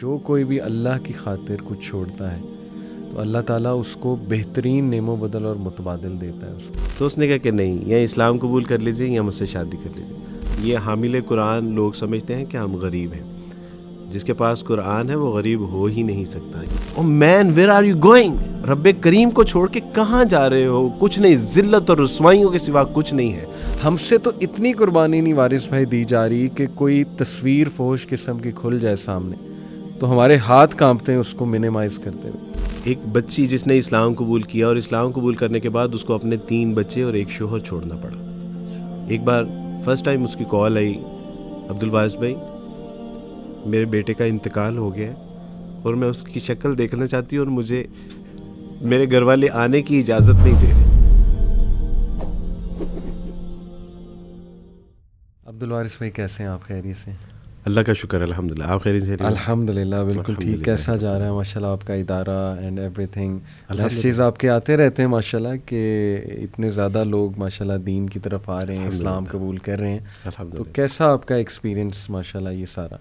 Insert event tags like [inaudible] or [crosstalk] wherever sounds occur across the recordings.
जो कोई भी अल्लाह की खातिर कुछ छोड़ता है तो अल्लाह ताला उसको बेहतरीन नेमो बदल और मुतबादल देता है उसको तो उसने कहा कि नहीं या इस्लाम कबूल कर लीजिए या मुझसे शादी कर लीजिए ये हामिल कुरान लोग समझते हैं कि हम गरीब हैं जिसके पास कुरान है वो गरीब हो ही नहीं सकता oh man where are you going रब करीम को छोड़ के कहाँ जा रहे हो कुछ नहीं ज़िल्लत और रसवाइयों के सिवा कुछ नहीं है हमसे तो इतनी कुर्बानी नहीं वारिस भाई दी जा रही कि कोई तस्वीर फोश किस्म की खुल जाए सामने तो हमारे हाथ कांपते हैं उसको मिनिमाइज करते हुए एक बच्ची जिसने इस्लाम कबूल किया और इस्लाम कबूल करने के बाद उसको अपने तीन बच्चे और एक शोहर छोड़ना पड़ा एक बार फर्स्ट टाइम उसकी कॉल आई अब्दुल वाज भाई मेरे बेटे का इंतकाल हो गया और मैं उसकी शक्ल देखना चाहती हूँ और मुझे मेरे घर वाले आने की इजाज़त नहीं दे रहे अब्दुल वारिस भाई कैसे हैं आप खैरियत से अल्लाह का शुक्र अल्हम्दुलिल्लाह आप खैरियत से अल्हम्दुलिल्लाह बिल्कुल ठीक कैसा जा रहा है माशाल्लाह आपका इदारा एंड एवरीथिंग चीज़ आपके आते रहते हैं माशाल्लाह कि इतने ज़्यादा लोग माशाल्लाह दीन की तरफ आ रहे हैं इस्लाम कबूल कर रहे हैं तो कैसा आपका एक्सपीरियंस माशाल्लाह ये सारा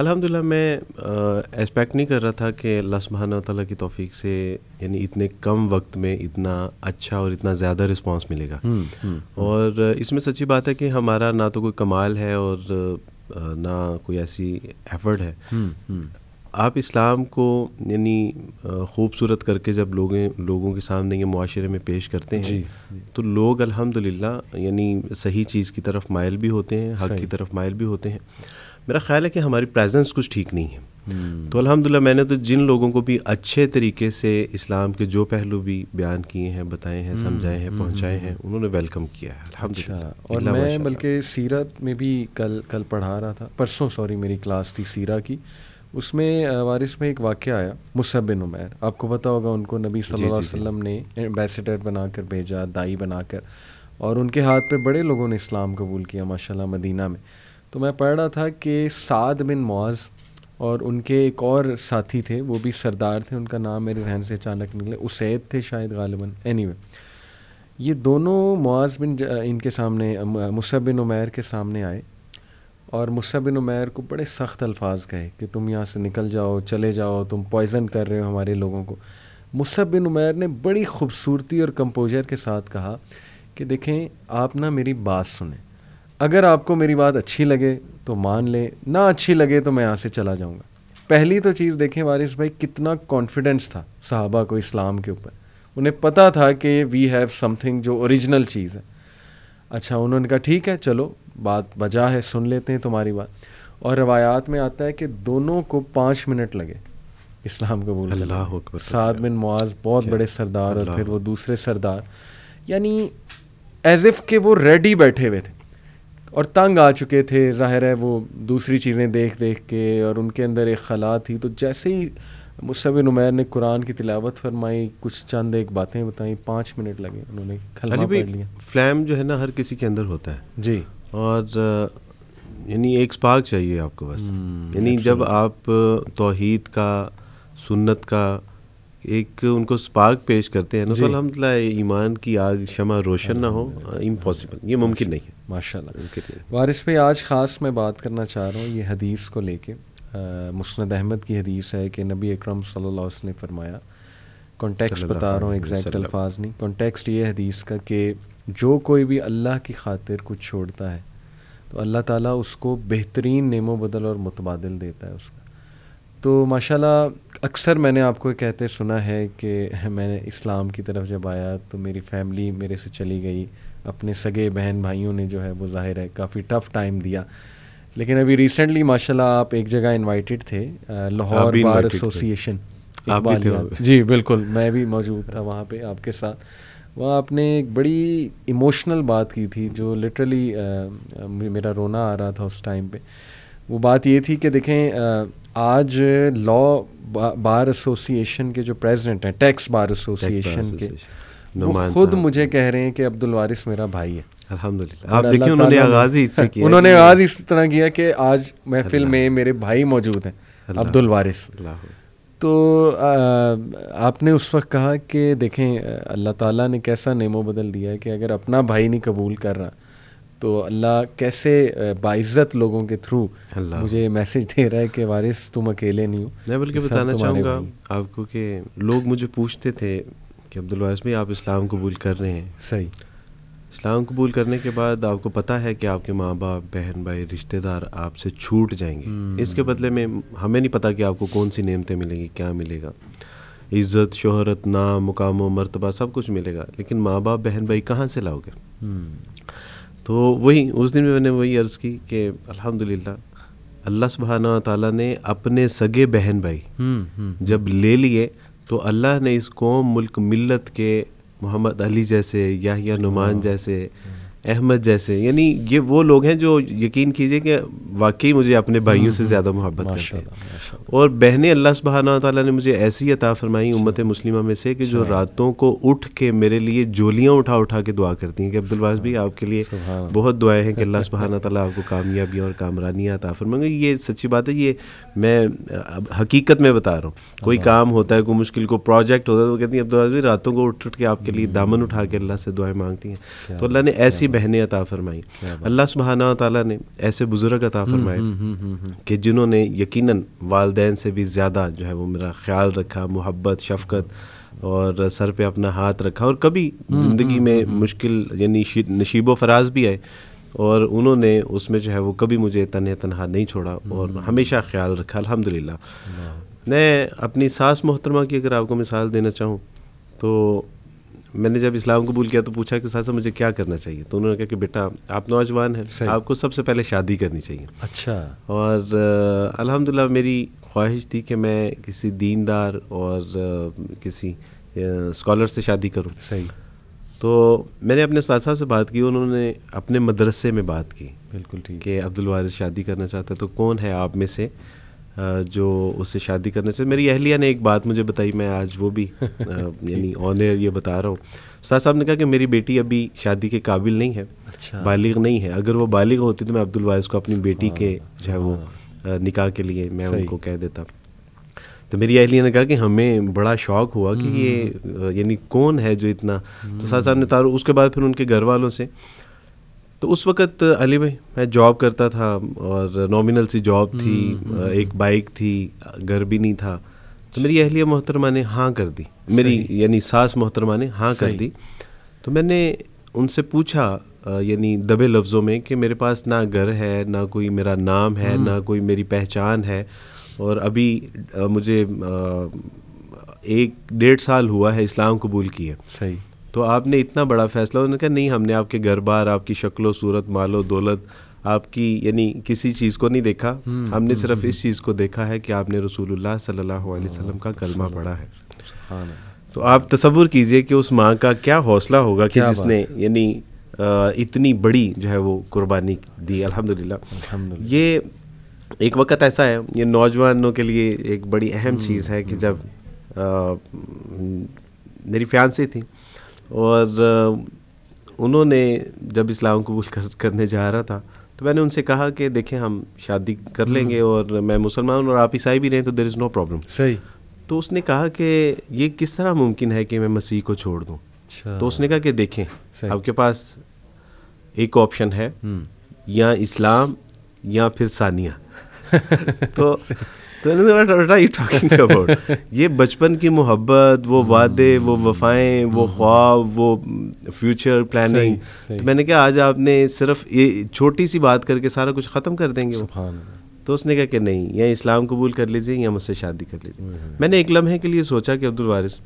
अल्हम्दुलिल्लाह मैं एक्सपेक्ट नहीं कर रहा था कि अल्लाह तला की तौफीक से यानी इतने कम वक्त में इतना अच्छा और इतना ज़्यादा रिस्पांस मिलेगा हुँ, हम्म, हुँ, हम्म, हम्म। और इसमें सच्ची बात है कि हमारा ना तो कोई कमाल है और ना कोई ऐसी एफर्ट है हम्म, हम्म। आप इस्लाम को यानी खूबसूरत करके जब लोग लोगों के सामने ये माशरे में पेश करते हैं जी, जी। तो लोग अल्हम्दुलिल्लाह यानी सही चीज़ की तरफ मायल भी होते हैं हक की तरफ मायल भी होते हैं मेरा ख्याल है कि हमारी प्रेजेंस कुछ ठीक नहीं है हम्म। तो अल्हम्दुलिल्लाह मैंने तो जिन लोगों को भी अच्छे तरीके से इस्लाम के जो पहलू भी बयान किए हैं बताए हैं हम्म, समझाए हैं हम्म, पहुँचाए हैं उन्होंने वेलकम किया है अच्छा, और मैं बल्कि सीरत में भी कल कल पढ़ा रहा था परसों सॉरी मेरी क्लास थी सीरा की उसमें वारिस में एक वाक्य आया मुसब बिन उमैर आपको पता होगा उनको नबी सल्लल्लाहु अलैहि वसल्लम ने एम्बेसडर बनाकर भेजा दाई बनाकर और उनके हाथ पे बड़े लोगों ने इस्लाम कबूल किया माशाल्लाह मदीना में तो मैं पढ़ रहा था कि साद बिन मौज़ और उनके एक और साथी थे वो भी सरदार थे उनका नाम मेरे जहन से अचानक निकले उसैद थे शायद गालिबन एनी anyway, ये दोनों मुआज़ बिन इनके सामने मुसब बिन उमैर के सामने आए और मुसब बिन उमैर को बड़े सख्त अल्फाज कहे कि तुम यहाँ से निकल जाओ चले जाओ तुम पॉइजन कर रहे हो हमारे लोगों को मुसब बिन उमैर ने बड़ी खूबसूरती और कंपोजर के साथ कहा कि देखें आप ना मेरी बात सुने अगर आपको मेरी बात अच्छी लगे तो मान लें ना अच्छी लगे तो मैं यहाँ से चला जाऊँगा पहली तो चीज़ देखें वारिस भाई कितना कॉन्फिडेंस था साहबा को इस्लाम के ऊपर उन्हें पता था कि वी हैव समथिंग जो ओरिजिनल चीज़ है अच्छा उन्होंने कहा ठीक है चलो बात बजा है सुन लेते हैं तुम्हारी बात और रवायात में आता है कि दोनों को पाँच मिनट लगे इस्लाम कबूल अल्लाह साद बिन मुआज बहुत बड़े सरदार और फिर वो दूसरे सरदार यानी एज इफ़ के वो रेडी बैठे हुए थे और तंग आ चुके थे ज़ाहिर है वो दूसरी चीज़ें देख देख के और उनके अंदर एक खला थी तो जैसे ही मुसब नुमैर ने कुरान की तिलावत फरमाई कुछ चंद एक बातें बताई पाँच मिनट लगे उन्होंने लिया फ्लैम जो है ना हर किसी के अंदर होता है जी और यानी एक स्पार्क चाहिए आपको बस हम्म, यानी जब आप तोहद का सुन्नत का एक उनको स्पार्क पेश करते हैं नसल तो ईमान की आग शमा रोशन ना हो इम्पॉसिबल ये मुमकिन नहीं है माशाल्लाह वारिस भाई आज ख़ास मैं बात करना चाह रहा हूँ ये हदीस को लेके मुस्ंद अहमद की हदीस है कि नबी अकरम सल्लल्लाहु अलैहि ने फरमाया कॉन्टेक्स्ट बता रहा हूँ एग्जैक्ट अल्फाज नहीं कॉन्टेक्स्ट ये हदीस का कि जो कोई भी अल्लाह की खातिर कुछ छोड़ता है तो अल्लाह ताला उसको बेहतरीन नेमो बदल और मुतबादल देता है उसका तो माशाल्लाह अक्सर मैंने आपको कहते सुना है कि [laughs] मैंने इस्लाम की तरफ जब आया तो मेरी फैमिली मेरे से चली गई अपने सगे बहन भाइयों ने जो है वो जाहिर है काफ़ी टफ टाइम दिया लेकिन अभी रिसेंटली माशाल्लाह आप एक जगह इनवाइटेड थे लाहौर बार एसोसिएशन जी बिल्कुल मैं भी मौजूद था वहाँ पे आपके साथ वहाँ आपने एक बड़ी इमोशनल बात की थी जो लिटरली मेरा रोना आ रहा था उस टाइम पे वो बात ये थी कि देखें आ, आज लॉ बार एसोसिएशन के जो प्रेसिडेंट हैं टैक्स बार एसोसिएशन के नुमान खुद मुझे कह रहे हैं कि अब्दुल वारिस मेरा भाई है अल्हम्दुलिल्लाह आप देखिए उन्होंने आगाज ही इससे [laughs] किया उन्होंने आगाज इस तरह किया कि आज महफिल में मेरे भाई मौजूद हैं अब्दुल वारिस तो आपने उस वक्त कहा कि देखें अल्लाह ताला ने कैसा नेमो बदल दिया है कि अगर अपना भाई नहीं कबूल कर रहा तो अल्लाह कैसे बाइज्जत लोगों के थ्रू मुझे मैसेज दे रहा है कि वारिस तुम अकेले नहीं हो मैं बल्कि बताना चाहूँगा आपको कि लोग मुझे पूछते थे कि अब्दुलवास भाई आप इस्लाम कबूल कर रहे हैं सही इस्लाम कबूल करने के बाद आपको पता है कि आपके माँ बाप बहन भाई रिश्तेदार आपसे छूट जाएंगे हम्म। इसके बदले में हमें नहीं पता कि आपको कौन सी नियमतें मिलेंगी क्या मिलेगा इज़्ज़त शोहरत नाम मुकाम मरतबा सब कुछ मिलेगा लेकिन माँ बाप बहन भाई कहाँ से लाओगे हम्म। तो वही उस दिन भी मैंने वही अर्ज़ की कि अल्हम्दुलिल्लाह अल्लाह सुबहाना ताला ने अपने सगे बहन भाई हम्म, जब ले लिए तो अल्लाह ने इसको मुल्क मिलत के मोहम्मद अली जैसे याहिया नुमान हाँ। जैसे अहमद जैसे यानी ये वो लोग हैं जो यकीन कीजिए कि वाकई मुझे अपने भाइयों हम्म, से हम्म। ज़्यादा मोहब्बत करते हैं और बहनें अल्लाह सुबहाना ताला ने मुझे ऐसी अता फरमाई अच्छा। उम्मत मुस्लिमा में से कि जो अच्छा। रातों को उठ के मेरे लिए जोलियाँ उठा उठा के दुआ करती हैं कि अब्दुलवास भी आपके लिए बहुत दुआएं हैं कि अल्लाह सुबहाना ताली आपको कामयाबियाँ और कामरानियाँ अता फरमाएंगे ये सच्ची बात है ये मैं हकीकत में बता रहा हूँ कोई हाँ। काम होता है कोई मुश्किल को प्रोजेक्ट होता है तो कहती है अब्दुलवास भी रातों को उठ उठ के आपके लिए हम्म। दामन उठा के अल्लाह से दुआएँ मांगती हैं तो अल्लाह ने ऐसी बहनें अता फरमाई अल्लाह सुबहाना तला ने ऐसे बुज़ुर्ग अता हम्म, फरमाए हम्म, हम्म, कि जिन्होंने यकीन वालदेन से भी ज़्यादा जो है वो मेरा ख्याल रखा मोहब्बत शफकत और सर पे अपना हाथ रखा और कभी ज़िंदगी में मुश्किल यानी नशीब फराज भी आए और उन्होंने उसमें जो है वो कभी मुझे तन तनहा नहीं छोड़ा और हमेशा ख्याल रखा अल्हम्दुलिल्लाह मैं अपनी सास मोहतरमा की अगर आपको मिसाल देना चाहूँ तो मैंने जब इस्लाम कबूल किया तो पूछा कि साहब मुझे क्या करना चाहिए तो उन्होंने कहा कि बेटा आप नौजवान हैं आपको सबसे पहले शादी करनी चाहिए अच्छा और अलहमदिल्ला मेरी ख्वाहिश थी कि मैं किसी दीनदार और आ, किसी स्कॉलर से शादी करूँ सही तो मैंने अपने उस्ताद साहब से बात की उन्होंने अपने मदरसे में बात की बिल्कुल ठीक कि अब्दुल वारिस शादी करना चाहता है तो कौन है आप में से जो उससे शादी करने से मेरी अहलिया ने एक बात मुझे बताई मैं आज वो भी [laughs] यानी ऑन एयर ये बता रहा हूँ साहद साहब ने कहा कि मेरी बेटी अभी शादी के काबिल नहीं है अच्छा। बालिग नहीं है अगर वो बालिग होती तो मैं अब्दुल वारिस को अपनी बेटी के हाँ, जो है वो हाँ। निकाह के लिए मैं उनको कह देता तो मेरी अहलिया ने कहा कि हमें बड़ा शौक हुआ कि ये हम्म। यानी कौन है जो इतना तो साहब ने तार उसके बाद फिर उनके घर वालों से तो उस वक्त अली भाई मैं जॉब करता था और नॉमिनल सी जॉब हम्म, थी हम्म, एक बाइक हम्म। थी घर भी नहीं था तो मेरी अहलिया मोहतरमा ने हाँ कर दी मेरी यानी सास मोहतरमा ने हाँ कर दी तो मैंने उनसे पूछा यानी दबे लफ्ज़ों में कि मेरे पास ना घर है ना कोई मेरा नाम है ना कोई मेरी पहचान है और अभी मुझे एक डेढ़ साल हुआ है इस्लाम कबूल किए सही तो आपने इतना बड़ा फैसला उन्होंने कहा नहीं हमने आपके घर बार आपकी शक्लो सूरत मालो दौलत आपकी यानी किसी चीज़ को नहीं देखा हम्म, हमने हम्म, सिर्फ हम्म। इस चीज़ को देखा है कि आपने रसूलुल्लाह सल्लल्लाहु अलैहि वसल्लम का कलमा पढ़ा है तो आप तस्वुर कीजिए कि उस माँ का क्या हौसला होगा कि जिसने यानी इतनी बड़ी जो है वो कुर्बानी दी अलहमदिल्ला ये एक वक्त ऐसा है ये नौजवानों के लिए एक बड़ी अहम चीज़ है कि जब मेरी फ्यांसी थी और उन्होंने जब इस्लाम कबूल कर, करने जा रहा था तो मैंने उनसे कहा कि देखें हम शादी कर हम्म। लेंगे और मैं मुसलमान और आप ईसाई भी रहें तो देर इज़ नो प्रॉब्लम सही तो उसने कहा कि ये किस तरह मुमकिन है कि मैं मसीह को छोड़ दूँ अच्छा। तो उसने कहा कि देखें आपके पास एक ऑप्शन है हम्म। या इस्लाम या फिर सानिया [laughs] तो तो यू टॉकिंग अबाउट ये बचपन की मोहब्बत वो hmm. वादे वो वफाएं वो hmm. ख्वाब वो फ्यूचर प्लानिंग तो मैंने कहा आज आपने सिर्फ ये छोटी सी बात करके सारा कुछ ख़त्म कर देंगे वो तो उसने कहा कि नहीं या इस्लाम कबूल कर लीजिए या मुझसे शादी कर लीजिए hmm, मैंने एक लम्हे के लिए सोचा कि अब्दुल वारिस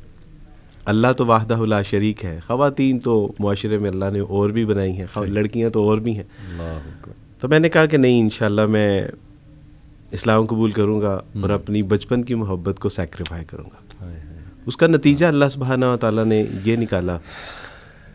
अल्लाह तो वाहदा शरीक है ख़वातीन तो माशरे में अल्लाह ने और भी बनाई हैं लड़कियाँ तो और भी हैं तो मैंने कहा कि नहीं इन मैं इस्लाम कबूल करूँगा और हम्म। अपनी बचपन की मोहब्बत को सेक्रीफाई करूँगा उसका नतीजा अल्लाह सुबहाना ताली ने यह निकाला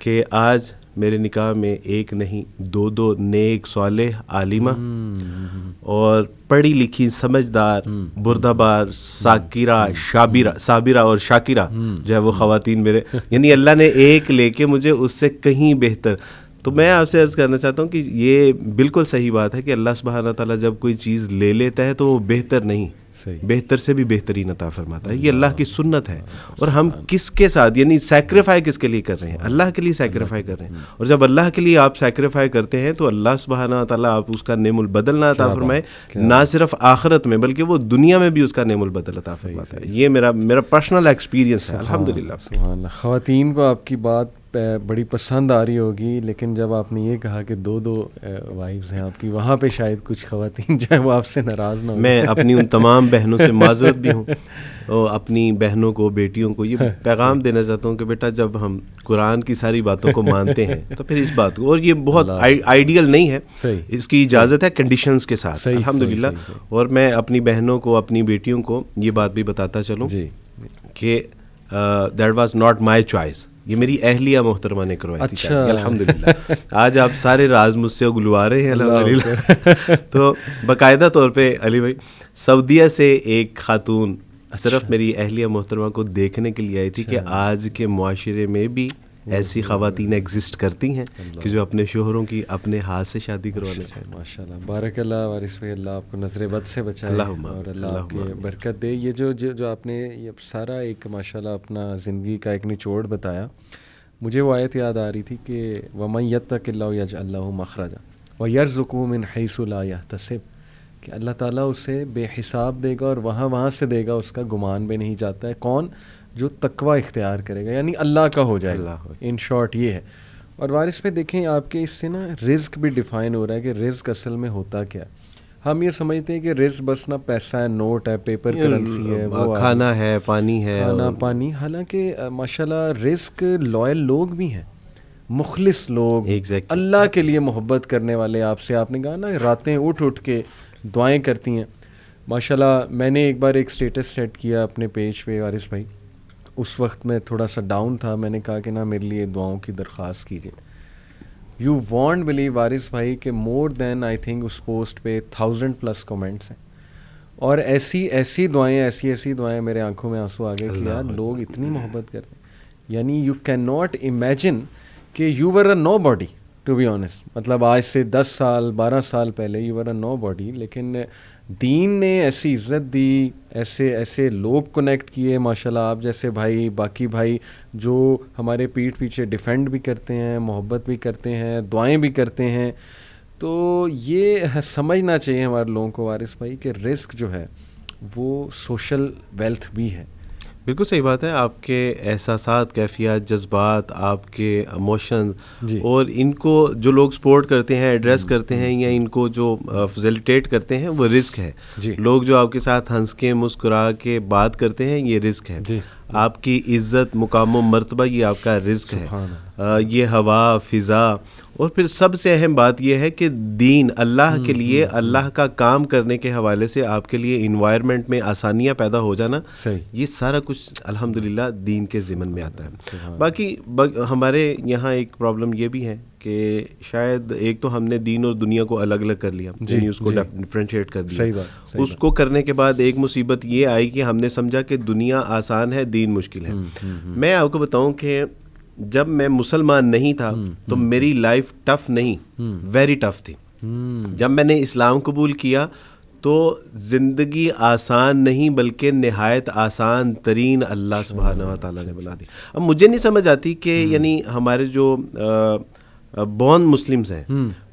कि आज मेरे निकाह में एक नहीं दो दो नेक साल आलिमा हम्म, हम्म, और पढ़ी लिखी समझदार बुरदाबार साकिरा शाबिरा साबिरा और शाकिरा जो है वो खातन मेरे यानी अल्लाह ने एक लेके मुझे उससे कहीं बेहतर तो मैं आपसे अर्ज़ करना चाहता हूँ कि ये बिल्कुल सही बात है कि अल्लाह सुबहाना ताला जब कोई चीज़ ले लेता है तो वो बेहतर नहीं बेहतर से भी बेहतरीन अता फरमाता है ये अल्लाह की सुन्नत है और हम किसके साथ यानी सेक्रीफाई किसके लिए कर रहे हैं अल्लाह के लिए सेक्रीफाई कर रहे हैं और जब अल्लाह के लिए आप सेक्रीफाई करते हैं तो अल्लाह सुबहाना ताला आप उसका नेमुल बदल ना अता फरमाए ना सिर्फ आखरत में बल्कि वो दुनिया में भी उसका नेमुल बदल अता फरमाता है ये मेरा मेरा पर्सनल एक्सपीरियंस है अलहमदिल्ला ख़वान को आपकी बात बड़ी पसंद आ रही होगी लेकिन जब आपने ये कहा कि दो दो वाइफ्स हैं आपकी वहाँ पे शायद कुछ खातन जो है वो आपसे नाराज़ ना हो मैं अपनी उन तमाम बहनों से माजरत भी हूँ [laughs] अपनी बहनों को बेटियों को ये [laughs] पैगाम देना चाहता हूँ कि बेटा जब हम कुरान की सारी बातों को मानते हैं तो फिर इस बात को और ये बहुत आइडियल नहीं है इसकी इजाज़त है कंडीशन के साथ अलहमदिल्ला और मैं अपनी बहनों को अपनी बेटियों को ये बात भी बताता चलूँ कि that was not my choice ये मेरी अहलिया मोहतरमा ने करवाई अच्छा। थी अल्हम्दुलिल्लाह आज आप सारे राज मुझसे उगलवा रहे हैं अल्हम्दुलिल्लाह तो बाकायदा तौर पे अली भाई सऊदीया से एक खातून अच्छा। सिर्फ मेरी अहलिया मोहतरमा को देखने के लिए आई थी कि अच्छा। आज के माशरे में भी हम्म। ऐसी खातन एग्जिस्ट करती हैं कि जो अपने शोहरों की अपने हाथ से शादी करवाना चाहें माशा बारक अल्लाह आपको नजर बद से बचाए और अल्लाह आपकी बरकत दे ये जो जो आपने सारा एक माशा अपना ज़िंदगी का एक निचोड़ बताया मुझे वो आयत याद आ रही थी कि वमैत यज अल्लाह मखराजा व इन हैसुला तसिब कि अल्लाह ताला उसे बेहिसाब देगा और वहाँ वहाँ से देगा उसका गुमान भी नहीं जाता है कौन जो तकवा इख्तियार करेगा यानी अल्लाह का हो जाएगा इन शॉर्ट ये है और वारिस पे देखें आपके इससे ना रिस्क भी डिफाइन हो रहा है कि रिस्क असल में होता क्या हम ये समझते हैं कि रिस्क बस ना पैसा है नोट है पेपर करेंसी है वो खाना है पानी है खाना और... पानी हालांकि माशाल्लाह रिस्क लॉयल लोग भी हैं मुखलिस लोग exactly. अल्लाह के लिए मोहब्बत करने वाले आपसे आपने कहा ना रातें उठ उठ के दुआएं करती हैं माशाल्लाह मैंने एक बार एक स्टेटस सेट किया अपने पेज पे वारिस भाई उस वक्त मैं थोड़ा सा डाउन था मैंने कहा कि ना मेरे लिए दुआओं की दरख्वास्त कीजिए यू वॉन्ट बिलीव वारिस भाई के मोर देन आई थिंक उस पोस्ट पे थाउजेंड प्लस कमेंट्स हैं और ऐसी ऐसी दुआएं ऐसी ऐसी दुआएं मेरे आंखों में आंसू आ गए कि यार लोग इतनी मोहब्बत करते हैं यानी यू कैन नॉट इमेजिन कि you were a nobody to be honest मतलब आज से दस साल बारह साल पहले you were a nobody लेकिन दीन ने ऐसी इज्जत दी ऐसे ऐसे लोग कनेक्ट किए माशाल्लाह आप जैसे भाई बाकी भाई जो हमारे पीठ पीछे डिफेंड भी करते हैं मोहब्बत भी करते हैं दुआएं भी करते हैं तो ये समझना चाहिए हमारे लोगों को वारिस भाई कि रिस्क जो है वो सोशल वेल्थ भी है बिल्कुल सही बात है आपके एहसास कैफियत जज्बात आपके इमोशन और इनको जो लोग सपोर्ट करते हैं एड्रेस हम्म, करते हैं हम्म। या इनको जो फैसिलिटेट करते हैं वो रिस्क है लोग जो आपके साथ हंस के मुस्कुरा के बात करते हैं ये रिस्क है आपकी इज्जत मुकाम मरतबा ये आपका रिस्क है आ, ये हवा फिज़ा और फिर सबसे अहम बात यह है कि दीन अल्लाह के लिए हम्म, हम्म, हम्म। अल्लाह का काम करने के हवाले से आपके लिए इन्वायरमेंट में आसानियाँ पैदा हो जाना ये सारा कुछ अल्हम्दुलिल्लाह दीन के ज़िमन में आता है बाकी बग, हमारे यहाँ एक प्रॉब्लम ये भी है कि शायद एक तो हमने दीन और दुनिया को अलग अलग कर लिया जी, उसको डिफ्रेंशिएट कर दिया सही बात, सही उसको बात। करने के बाद एक मुसीबत ये आई कि हमने समझा कि दुनिया आसान है दीन मुश्किल है मैं आपको बताऊं कि जब मैं मुसलमान नहीं था हम्म, तो हम्म, मेरी लाइफ हम्म। टफ नहीं वेरी टफ थी जब मैंने इस्लाम कबूल किया तो ज़िंदगी आसान नहीं बल्कि नहायत आसान तरीन अल्लाह अच्छा, सुबहान ताला ने अच्छा, बना दी अच्छा। अब मुझे नहीं समझ आती कि यानी हमारे जो बॉन मुस्लिम्स हैं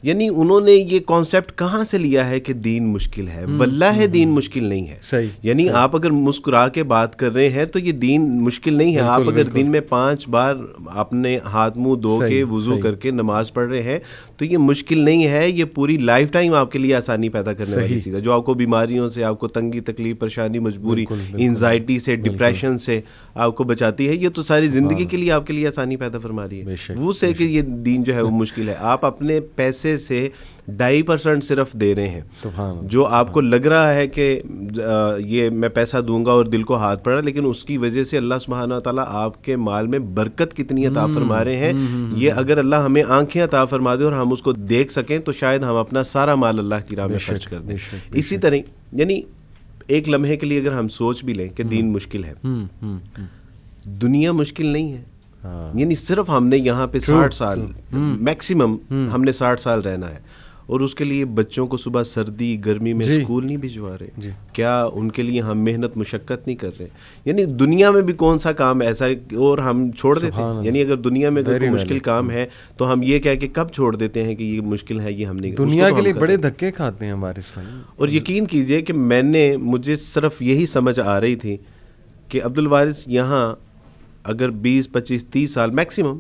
यानी उन्होंने ये कॉन्सेप्ट कहाँ से लिया है कि दीन मुश्किल है हम्म, वल्ला है हम्म, दीन हम्म। मुश्किल नहीं है सही यानी आप अगर मुस्कुरा के बात कर रहे हैं तो ये दीन मुश्किल नहीं है आप अगर दिन में पांच बार अपने हाथ मुंह धो के वजू करके नमाज पढ़ रहे हैं तो ये मुश्किल नहीं है ये पूरी लाइफ टाइम आपके लिए आसानी पैदा करने वाली चीज़ है जो आपको बीमारियों से आपको तंगी तकलीफ परेशानी मजबूरी इंजाइटी से डिप्रेशन से आपको बचाती है ये तो सारी जिंदगी हाँ। के लिए आपके लिए आसानी पैदा फरमा रही है वो से कि ये दीन जो है वो मुश्किल है आप अपने पैसे पैसे से ढाई परसेंट सिर्फ दे रहे हैं जो आपको लग रहा है कि ये मैं पैसा दूंगा और दिल को हाथ पड़ा लेकिन उसकी वजह से अल्लाह सुबहाना ताला आपके माल में बरकत कितनी अता हम्म, फरमा रहे हैं हम्म, हम्म, ये अगर अल्लाह हमें आंखें अता फरमा दे और हम उसको देख सकें तो शायद हम अपना सारा माल अल्लाह की राह में खर्च कर दें इसी तरह यानी एक लम्हे के लिए अगर हम सोच भी लें कि दीन मुश्किल है दुनिया मुश्किल नहीं है हाँ। यानी सिर्फ हमने यहाँ पे साठ साल मैक्सिमम हम्म। हमने साठ साल रहना है और उसके लिए बच्चों को सुबह सर्दी गर्मी में स्कूल नहीं भिजवा रहे क्या उनके लिए हम मेहनत मुशक्क़त नहीं कर रहे यानी दुनिया में भी कौन सा काम ऐसा और हम छोड़ देते हैं यानी अगर दुनिया में कोई मुश्किल काम है तो हम ये कह के कब छोड़ देते हैं कि ये मुश्किल है ये तो हम नहीं दुनिया के लिए बड़े धक्के खाते हैं हमारे और यकीन कीजिए कि मैंने मुझे सिर्फ यही समझ आ रही थी कि अब्दुल वारिस यहाँ अगर 20 25 30 साल मैक्सिमम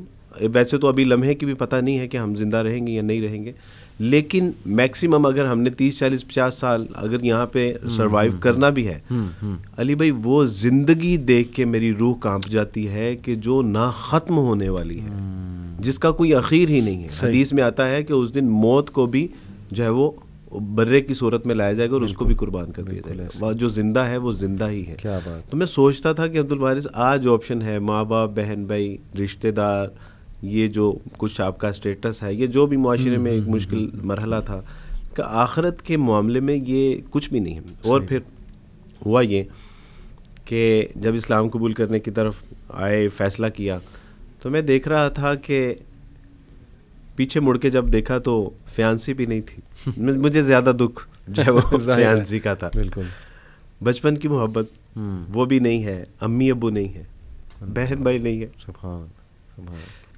वैसे तो अभी लम्हे की भी पता नहीं है कि हम जिंदा रहेंगे या नहीं रहेंगे लेकिन मैक्सिमम अगर हमने 30 40 50 साल अगर यहाँ पे सरवाइव हम्म, हम्म, हम्म, करना भी है अली भाई वो ज़िंदगी देख के मेरी रूह कांप जाती है कि जो ना ख़त्म होने वाली है जिसका कोई अखीर ही नहीं है हदीस में आता है कि उस दिन मौत को भी जो है वो बर्रे की सूरत में लाया जाएगा और उसको भी कुर्बान कर दिया जाएगा जो जिंदा है वो जिंदा ही है क्या बात तो मैं सोचता था कि अब्दुल वारिस आज ऑप्शन है माँ बाप बहन भाई रिश्तेदार ये जो कुछ आपका स्टेटस है ये जो भी माशरे हम्म, में एक हम्म, मुश्किल हम्म, मरहला था का आखरत के मामले में ये कुछ भी नहीं है और फिर हुआ ये कि जब इस्लाम कबूल करने की तरफ आए फैसला किया तो मैं देख रहा था कि पीछे मुड़ के जब देखा तो फ्यांसी भी नहीं थी [laughs] मुझे ज़्यादा दुख [laughs] जो है वो फ्यांसी का था बिल्कुल बचपन की मोहब्बत हम्म। वो भी नहीं है अम्मी अबू नहीं है बहन भाई नहीं है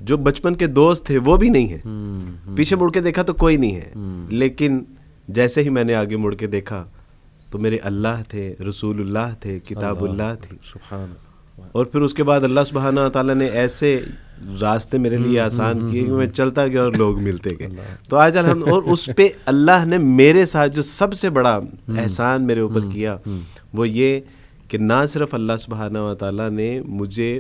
जो बचपन के दोस्त थे वो भी नहीं है हम्म, हम्म। पीछे मुड़ के देखा तो कोई नहीं है लेकिन जैसे ही मैंने आगे मुड़ के देखा तो मेरे अल्लाह थे रसूलुल्लाह थे किताबुल्लाह थे और फिर उसके बाद अल्लाह सुबहाना तला ने ऐसे रास्ते मेरे लिए हम्म, आसान हम्म, किए कि हम्म, मैं चलता गया और लोग मिलते गए तो आज हम और उस पर अल्लाह ने मेरे साथ जो सबसे बड़ा एहसान मेरे ऊपर किया वो ये कि ना सिर्फ अल्लाह सुबहाना वाली ने मुझे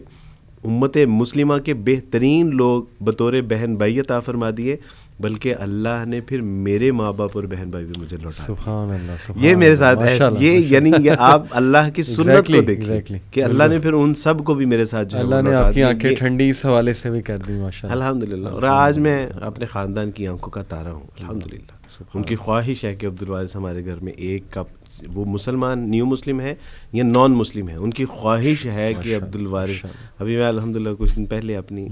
उम्मत मुस्लिमा के बेहतरीन लोग बतौर बहन भाई अता फरमा दिए बल्कि अल्लाह ने फिर मेरे माँ बाप और बहन भाई भी मुझे लौटा सुभान अल्लाह ये मेरे साथ है ये यानी ये आप अल्लाह की सुन्नत exactly, को देखिए exactly, कि अल्लाह ने फिर उन सब को भी मेरे साथ जो अल्लाह ने आपकी आंखें ठंडी इस हवाले से भी कर दी माशा अल्हम्दुलिल्लाह और आज मैं अपने ख़ानदान की आंखों का तारा हूँ अल्हम्दुलिल्लाह उनकी ख्वाहिश है कि अब्दुल वारिस हमारे घर में एक कप वो मुसलमान न्यू मुस्लिम है या नॉन मुस्लिम है उनकी ख्वाहिश है कि अब्दुल वारिस अभी मैं अल्हम्दुलिल्लाह कुछ दिन पहले अपनी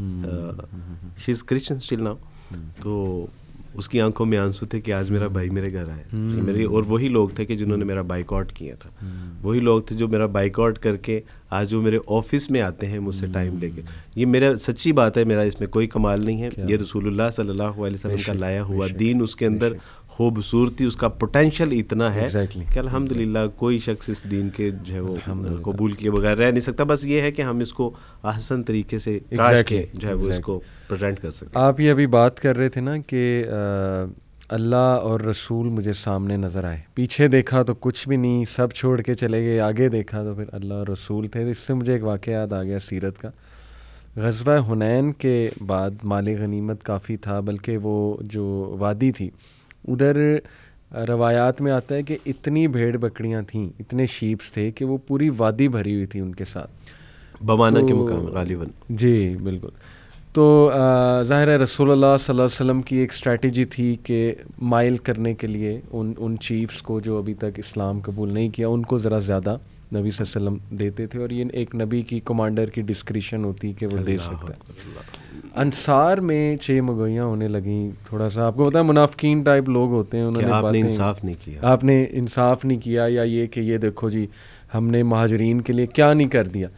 she is Christian still now तो उसकी आंखों में आंसू थे कि आज मेरा भाई मेरे घर आए हम्म। मेरे और वही लोग थे कि जिन्होंने मेरा बाइकआउट किया था हम्म। वही लोग थे जो मेरा बाइकआउट करके आज वो मेरे ऑफिस में आते हैं मुझसे टाइम हम्म। लेके ये मेरा सच्ची बात है मेरा इसमें कोई कमाल नहीं है ये रसूलुल्लाह सल्लल्लाहु अलैहि वसल्लम का लाया हुआ दीन उसके अंदर खूबसूरती उसका पोटेंशियल इतना है exactly. कि अल्हम्दुलिल्लाह कोई शख्स इस दीन के जो है वो कबूल किए बगैर रह नहीं सकता बस ये है कि हम इसको आसन तरीके से exactly. जो है exactly. वो इसको प्रेजेंट कर सकते आप ये अभी बात कर रहे थे ना कि अल्लाह और रसूल मुझे सामने नज़र आए पीछे देखा तो कुछ भी नहीं सब छोड़ के चले गए आगे देखा तो फिर अल्लाह और रसूल थे तो इससे मुझे एक वाक़ याद आ गया सीरत का गजबा हुनैन के बाद माल गनीमत काफ़ी था बल्कि वो जो वादी थी उधर रवायात में आता है कि इतनी भेड़ बकरियां थीं इतने शीप्स थे कि वो पूरी वादी भरी हुई थी उनके साथ बवाना तो, के मुकाम गालिबन जी बिल्कुल तो ज़ाहिर है रसोल्ला वसम की एक स्ट्रेटजी थी कि माइल करने के लिए उन उन चीफ्स को जो अभी तक इस्लाम कबूल नहीं किया उनको ज़रा ज़्यादा नबी वसल्लम देते थे और ये एक नबी की कमांडर की डिस्क्रिशन होती कि वो दे सकता है अंसार में छः मगोइयाँ होने लगीं थोड़ा सा आपको पता है मुनाफिकीन टाइप लोग होते हैं उन्होंने आपने इंसाफ नहीं किया आपने इंसाफ नहीं किया या ये कि ये देखो जी हमने महाजरीन के लिए क्या नहीं कर दिया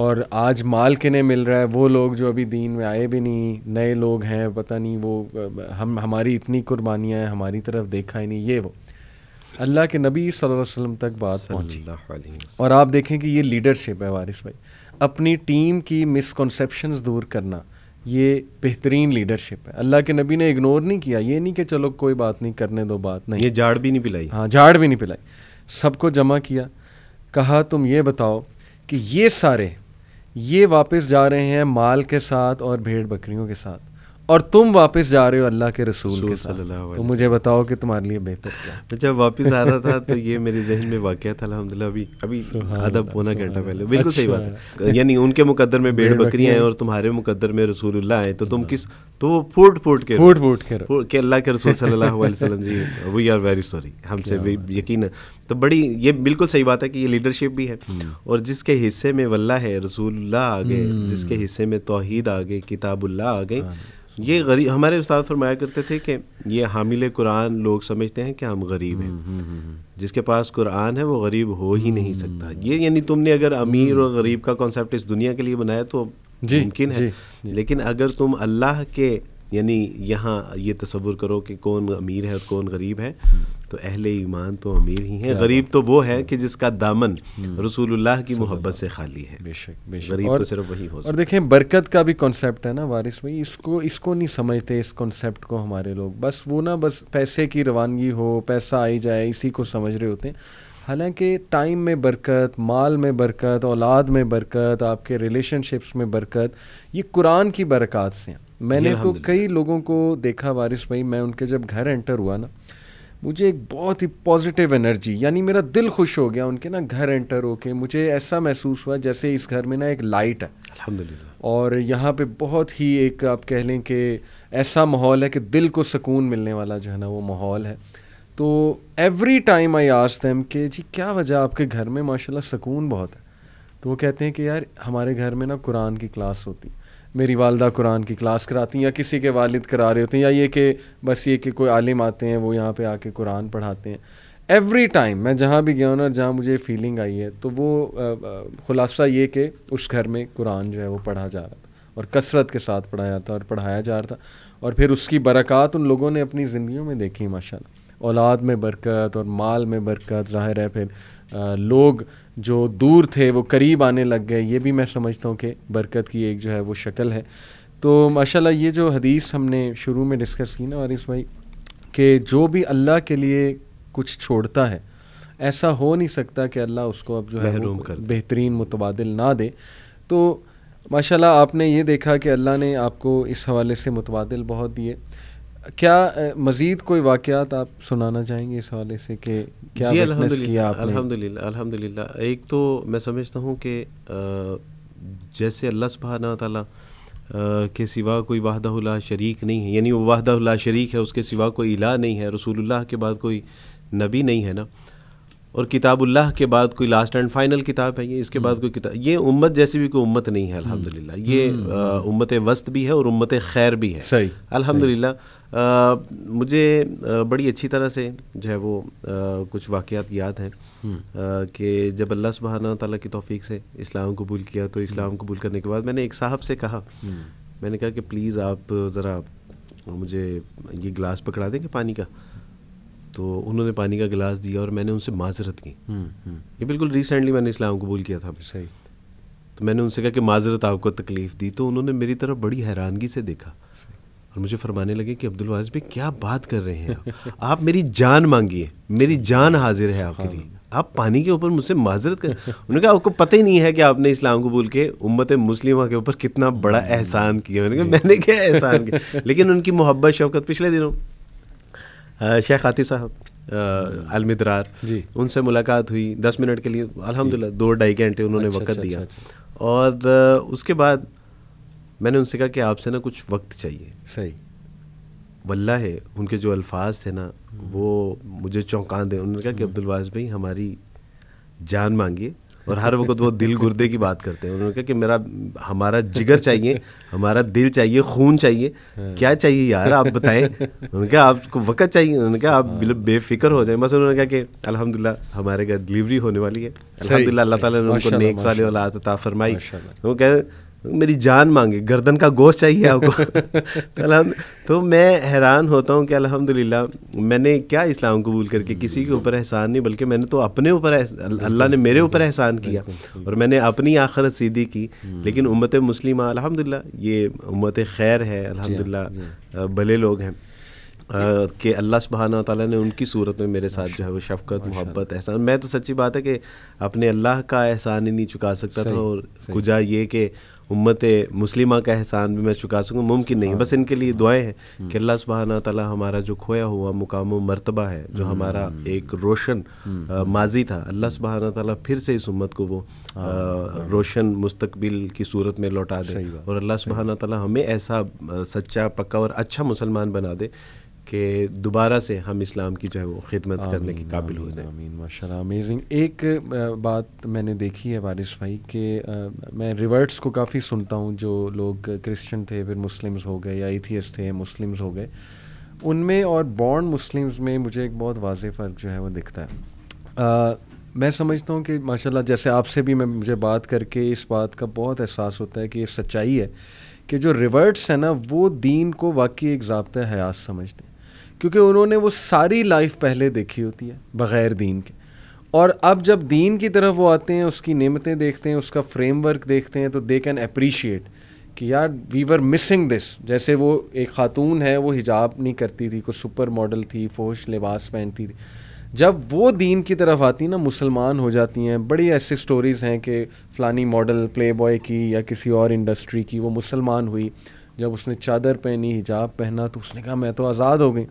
और आज माल के नहीं मिल रहा है वो लोग जो अभी दीन में आए भी नहीं नए लोग हैं पता नहीं वो हम हमारी इतनी कुर्बानियाँ हैं हमारी तरफ देखा ही नहीं ये वो अल्लाह के नबी सल्लल्लाहु अलैहि वसल्लम तक बात पहुंची और आप देखें कि ये लीडरशिप है वारिस भाई अपनी टीम की मिसकॉन्सेप्शंस दूर करना ये बेहतरीन लीडरशिप है अल्लाह के नबी ने इग्नोर नहीं किया ये नहीं कि चलो कोई बात नहीं करने दो बात नहीं ये झाड़ भी नहीं पिलाई हाँ झाड़ भी नहीं पिलाई सबको जमा किया कहा तुम ये बताओ कि ये सारे ये वापस जा रहे हैं माल के साथ और भेड़ बकरियों के साथ और तुम वापस जा रहे हो अल्लाह के रसूल के साथ तो मुझे बताओ कि तुम्हारे लिए बेहतर क्या मैं जब वापस आ रहा था तो ये मेरे जहन में वाक्य था अलहमदिल्ला अभी अभी आधा पौना घंटा पहले बिल्कुल सही अच्छा। बात है यानी उनके मुकद्दर में भेड़ बकरियां हैं और तुम्हारे मुकद्दर में रसूलुल्लाह हैं तो तुम किस तो वो फूट फूट के फूट फूट के के अल्लाह के रसूल सल्लल्लाहु अलैहि वसल्लम जी वी आर वेरी सॉरी हमसे भी यकीन है तो बड़ी ये बिल्कुल सही बात है कि ये लीडरशिप भी है हम्म। और जिसके हिस्से में वल्ला है रसूलुल्लाह आ गए हम्म। जिसके हिस्से में तोहीद आ गए किताबुल्लाह आ गई ये गरीब हमारे उस्ताद फरमाया करते थे कि ये हामिल कुरान लोग समझते हैं कि हम गरीब हैं हम्म, हम्म, हम्म, जिसके पास कुरान है वो गरीब हो ही नहीं सकता ये यानी तुमने अगर अमीर और गरीब का कॉन्सेप्ट इस दुनिया के लिए बनाया तो मुमकिन है लेकिन अगर तुम अल्लाह के यानी यहाँ ये तस्वुर करो कि कौन अमीर है और कौन गरीब है तो अहले ईमान तो अमीर ही हैं गरीब तो वो है कि हम्म। जिसका दामन हम्म। रसूलुल्लाह की मोहब्बत से खाली है बेशक बेशक गरीब तो सिर्फ वही हो और देखें बरकत का भी कॉन्सेप्ट है ना वारिस भाई इसको इसको नहीं समझते इस कॉन्सेप्ट को हमारे लोग बस वो ना बस पैसे की रवानगी हो पैसा आई जाए इसी को समझ रहे होते हैं हालांकि टाइम में बरकत माल में बरकत औलाद में बरकत आपके रिलेशनशिप्स में बरकत ये कुरान की बरक़ात से हैं मैंने तो कई लोगों को देखा वारिस भाई मैं उनके जब घर एंटर हुआ ना मुझे एक बहुत ही पॉजिटिव एनर्जी यानी मेरा दिल खुश हो गया उनके ना घर एंटर होके मुझे ऐसा महसूस हुआ जैसे इस घर में ना एक लाइट है अल्हम्दुलिल्लाह और यहाँ पे बहुत ही एक आप कह लें कि ऐसा माहौल है कि दिल को सुकून मिलने वाला जो है ना वो माहौल है तो एवरी टाइम आई आज दैम कि जी क्या वजह आपके घर में माशाल्लाह सुकून बहुत है तो वो कहते हैं कि यार हमारे घर में ना कुरान की क्लास होती मेरी वालदा कुरान की क्लास कराती हैं या किसी के वालिद करा रहे होते हैं या ये कि बस ये कि कोई आलिम आते हैं वो यहाँ पे आके कुरान पढ़ाते हैं एवरी टाइम मैं जहाँ भी गया हूँ ना जहाँ मुझे फीलिंग आई है तो वो खुलासा ये कि उस घर में कुरान जो है वो पढ़ा जा रहा था और कसरत के साथ पढ़ाया जाता और पढ़ाया जा रहा था और फिर उसकी बरक़ात उन लोगों ने अपनी ज़िंदगी में देखी माशा औलाद में बरकत और माल में बरकत ज़ाहिर है फिर लोग जो दूर थे वो करीब आने लग गए ये भी मैं समझता हूँ कि बरकत की एक जो है वो शक्ल है तो माशाल्लाह ये जो हदीस हमने शुरू में डिस्कस की ना और इस भाई कि जो भी अल्लाह के लिए कुछ छोड़ता है ऐसा हो नहीं सकता कि अल्लाह उसको अब जो है बेहतरीन मुतबादल ना दे तो माशाल्लाह आपने ये देखा कि अल्लाह ने आपको इस हवाले से मुतबाद बहुत दिए क्या मज़ीद कोई वाक़ात आप सुनाना चाहेंगे इस हवाले से कि क्या जी अलहमदिल्ला एक तो मैं समझता हूँ कि जैसे अल्लाह सुबहाना ताला के सिवा कोई वाहदा शरीक नहीं है यानी वो वाहदा शरीक है उसके सिवा कोई इला नहीं है रसूलुल्लाह के बाद कोई नबी नहीं है ना और किताबुल्लाह के बाद कोई लास्ट एंड फाइनल किताब है ये इसके बाद हम्म। कोई किताब ये उम्मत जैसी भी कोई उम्मत नहीं है हम्म। अल्हम्दुलिल्लाह ये हम्म। उम्मत वस्त भी है और उम्मत खैर भी है सही अल्हम्दुलिल्लाह मुझे बड़ी अच्छी तरह से जो है वो आ, कुछ वाक़ याद हैं कि जब अल्लाह सुबहाना ताली की तोफ़ी से इस्लाम कबूल किया तो इस्लाम कबूल करने के बाद मैंने एक साहब से कहा मैंने कहा कि प्लीज़ आप ज़रा मुझे ये गिलास पकड़ा देंगे पानी का तो उन्होंने पानी का गिलास दिया और मैंने उनसे माजरत की हम्म, हम्म। ये बिल्कुल रिसेंटली मैंने इस्लाम कबूल किया था सही तो मैंने उनसे कहा कि माजरत आपको तकलीफ़ दी तो उन्होंने मेरी तरफ बड़ी हैरानगी से देखा और मुझे फरमाने लगे कि अब्दुल वाजिब भाई क्या बात कर रहे हैं आप, [laughs] मेरी जान मांगिए मेरी जान हाजिर है आपके लिए हाँ। आप पानी के ऊपर मुझसे माजरत कर उन्होंने कहा आपको पता ही नहीं है कि आपने इस्लाम कबूल के उम्मत मुस्लिमों के ऊपर कितना बड़ा हम्म। एहसान किया मैंने कहा मैंने क्या एहसान किया [laughs] लेकिन उनकी मोहब्बत शौकत पिछले दिनों शेख आतिफ साहब अलमिदरार हम्म। जी उनसे मुलाकात हुई दस मिनट के लिए अलहमदिल्ला दो ढाई घंटे उन्होंने अच्छा, वक्त अच्छा, दिया अच्छा, अच्छा। और उसके बाद मैंने उनसे कहा कि आपसे ना कुछ वक्त चाहिए सही वल्ला है उनके जो अल्फाज थे ना हम्म। वो मुझे चौंका दें उन्होंने कहा कि हम्म। अब्दुल वाज भाई हमारी जान मांगिए और हर वक्त वो दिल गुर्दे की बात करते हैं उन्होंने कहा कि मेरा हमारा जिगर चाहिए हमारा दिल चाहिए खून चाहिए क्या चाहिए यार आप बताएं उन्होंने कहा आपको वक्त चाहिए उन्होंने कहा आप बेफिक्र हो जाए बस उन्होंने कहा कि अलहमदिल्ला हमारे घर डिलीवरी होने वाली है अलहमदिल्ला अल्लाह ताला ने उनको नेक वाले औलाद फरमाई वो कह मेरी जान मांगे गर्दन का गोश्त चाहिए आपको [laughs] तो तो मैं हैरान होता हूँ कि अल्हम्दुलिल्लाह मैंने क्या इस्लाम कबूल करके किसी के ऊपर एहसान नहीं बल्कि मैंने तो अपने ऊपर अल्लाह ने मेरे ऊपर एहसान किया और मैंने अपनी आखरत सीधी की हम्म। लेकिन उम्मत मुस्लिम अलहमदिल्ला ये उम्मत खैर है अलहमदिल्ला भले लोग हैं कि अल्लाह सुबहाना ताला ने उनकी सूरत में मेरे साथ जो है वो शफकत मोहब्बत एहसान मैं तो सच्ची बात है कि अपने अल्लाह का एहसान ही नहीं चुका सकता था और गुजा ये कि उम्मत मुस्लिमा का एहसान भी मैं चुका सकूँ मुमकिन नहीं है बस इनके लिए दुआएं हैं हम्म। कि अल्लाह सुबहाना तला हमारा जो खोया हुआ मुकाम मरतबा है जो हम्म। हमारा एक रोशन हम्म। माजी था अल्लाह सुबहाना तला फिर से इस उम्मत को वो हाँ, हाँ। रोशन मुस्तबिल की सूरत में लौटा दे और अल्लाह सुबहाना तला हमें ऐसा सच्चा पक्का और अच्छा मुसलमान बना दे कि दोबारा से हम इस्लाम की जो है वो खिदमत करने के काबिल हो जाए आमीन माशा अमेजिंग एक बात मैंने देखी है वारिस भाई कि मैं रिवर्ट्स को काफ़ी सुनता हूँ जो लोग क्रिश्चियन थे फिर मुस्लिम्स हो गए या इथियस थे मुस्लिम्स हो गए उनमें और बॉर्न मुस्लिम्स में मुझे एक बहुत वाज फ़र्क जो है वो दिखता है आ, मैं समझता हूँ कि माशाल्लाह जैसे आपसे भी मैं मुझे बात करके इस बात का बहुत एहसास होता है कि ये सच्चाई है कि जो रिवर्ट्स है ना वो दीन को वाकई एक जबता हयात समझते हैं क्योंकि उन्होंने वो सारी लाइफ पहले देखी होती है बग़ैर दीन के और अब जब दीन की तरफ वो आते हैं उसकी नियमतें देखते हैं उसका फ्रेमवर्क देखते हैं तो दे कैन अप्रीशिएट कि यार वी वर मिसिंग दिस जैसे वो एक खातून है वो हिजाब नहीं करती थी कुछ सुपर मॉडल थी फोश लिबास पहनती थी जब वो दीन की तरफ आती ना मुसलमान हो जाती हैं बड़ी ऐसी स्टोरीज़ हैं कि फ़लानी मॉडल प्ले बॉय की या किसी और इंडस्ट्री की वो मुसलमान हुई जब उसने चादर पहनी हिजाब पहना तो उसने कहा मैं तो आज़ाद हो गई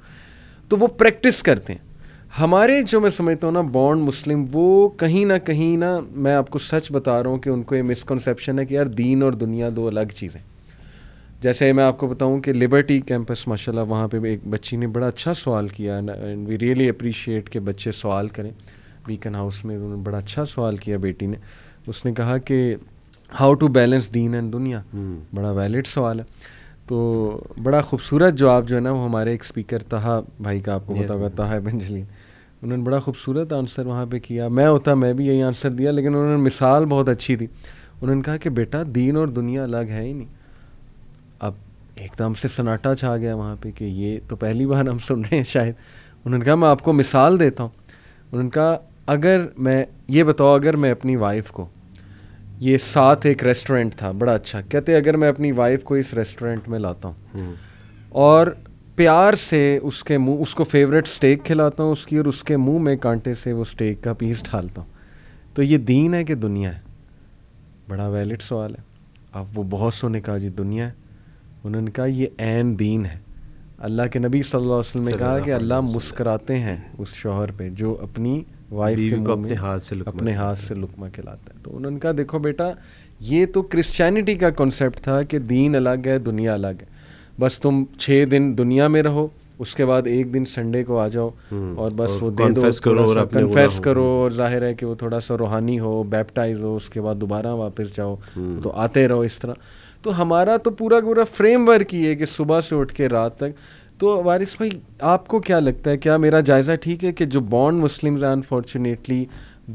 तो वो प्रैक्टिस करते हैं हमारे जो मैं समझता हूँ ना बॉन्ड मुस्लिम वो कहीं ना कहीं ना मैं आपको सच बता रहा हूँ कि उनको ये मिसकनसेप्शन है कि यार दीन और दुनिया दो अलग चीज़ें जैसे मैं आपको बताऊं कि लिबर्टी कैंपस माशाल्लाह वहाँ पे एक बच्ची ने बड़ा अच्छा सवाल किया एंड वी रियली अप्रिशिएट के बच्चे सवाल करें बीकन हाउस में उन्होंने बड़ा अच्छा सवाल किया बेटी ने उसने कहा कि हाउ टू बैलेंस दीन एंड दुनिया हम्म। बड़ा वैलिड सवाल है तो बड़ा खूबसूरत जो आप जो है ना वो हमारे एक स्पीकर तहा भाई का आपको पता होगा तहा बंजलिन उन्होंने बड़ा खूबसूरत आंसर वहाँ पे किया मैं होता मैं भी यही आंसर दिया लेकिन उन्होंने मिसाल बहुत अच्छी थी उन्होंने कहा कि बेटा दीन और दुनिया अलग है ही नहीं अब एकदम से सन्नाटा छा गया वहाँ पे कि ये तो पहली बार हम सुन रहे हैं शायद उन्होंने कहा मैं आपको मिसाल देता हूँ उन्होंने कहा अगर मैं ये बताओ अगर मैं अपनी वाइफ को ये साथ एक रेस्टोरेंट था बड़ा अच्छा कहते अगर मैं अपनी वाइफ को इस रेस्टोरेंट में लाता हूँ हम्म। और प्यार से उसके मुंह उसको फेवरेट स्टेक खिलाता हूँ उसकी और उसके मुंह में कांटे से वो स्टेक का पीस ढालता हूँ तो ये दीन है कि दुनिया है बड़ा वैलिड सवाल है अब वो बहुत सोने कहा जी दुनिया है उन्होंने कहा ये ऐन दीन है अल्लाह के नबी सल्लल्लाहु अलैहि वसल्लम ने कहा कि अल्लाह मुस्कराते हैं उस शोहर पे जो अपनी वाइफ बीवी को अपने हाथ से अपने हाथ से लुकमा खिलाता है तो उन्होंने कहा देखो बेटा ये तो क्रिश्चियनिटी का कॉन्सेप्ट था कि दीन अलग है दुनिया अलग है बस तुम छः दिन दुनिया में रहो उसके बाद एक दिन संडे को आ जाओ हम्म, और बस और वो दे दो करो और कन्फेस करो और जाहिर है कि वो थोड़ा सा रूहानी हो बैप्टाइज हो उसके बाद दोबारा वापस जाओ हम्म। तो आते रहो इस तरह तो हमारा तो पूरा पूरा फ्रेमवर्क ही है कि सुबह से उठ के रात तक तो वारिस भाई आपको क्या लगता है क्या मेरा जायज़ा ठीक है कि जो बॉन्ड मुस्लिम हैं अनफॉर्चुनेटली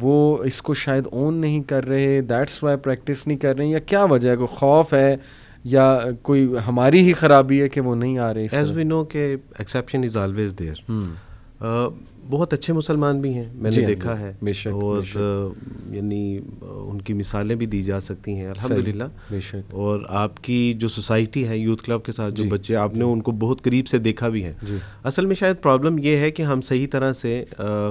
वो इसको शायद ओन नहीं कर रहे दैट्स वाई प्रैक्टिस नहीं कर रहे या क्या वजह है कोई खौफ है या कोई हमारी ही खराबी है कि वो नहीं आ रही एज वी नो के एक्सेप्शन इज़ ऑलवेज देयर बहुत अच्छे मुसलमान भी हैं मैंने हाँ, देखा है बेशक, और यानी उनकी मिसालें भी दी जा सकती हैं अल्हम्दुलिल्लाह और आपकी जो सोसाइटी है यूथ क्लब के साथ जो बच्चे आपने उनको बहुत करीब से देखा भी है असल में शायद प्रॉब्लम यह है कि हम सही तरह से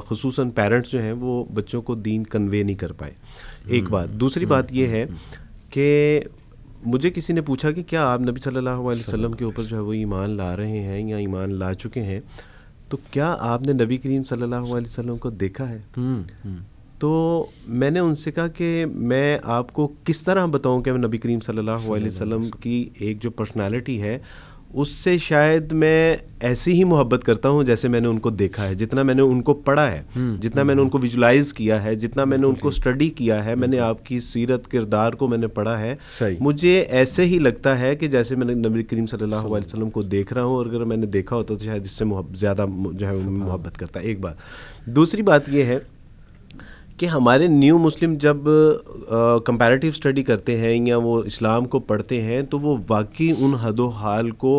खसूस पेरेंट्स जो हैं वो बच्चों को दीन कन्वे नहीं कर पाए एक बात हम्म, दूसरी हम्म, बात यह हम्म, है कि मुझे किसी ने पूछा कि क्या आप नबी सल्लल्लाहु अलैहि वसल्लम के ऊपर जो है वो ईमान ला रहे हैं या ईमान ला चुके हैं तो क्या आपने नबी करीम सल्लल्लाहु अलैहि वसल्लम को देखा है हम्म, हम्म। तो मैंने उनसे कहा कि मैं आपको किस तरह बताऊं कि मैं नबी करीम सल्लल्लाहु अलैहि वसल्लम की एक जो पर्सनालिटी है उससे शायद मैं ऐसी ही मोहब्बत करता हूँ जैसे मैंने उनको देखा है जितना मैंने उनको पढ़ा है हम्म, जितना हम्म, मैंने हम्म। उनको विजुलाइज किया है जितना मैंने उनको स्टडी किया है मैंने आपकी सीरत किरदार को मैंने पढ़ा है मुझे ऐसे ही लगता है कि जैसे मैंने नबी करीम सल्लल्लाहु अलैहि वसल्लम को देख रहा हूँ और अगर मैंने देखा होता तो शायद इससे ज़्यादा जो है मोहब्बत करता एक बात दूसरी बात यह है कि हमारे न्यू मुस्लिम जब कंपैरेटिव स्टडी करते हैं या वो इस्लाम को पढ़ते हैं तो वो वाकई उन हदो हाल को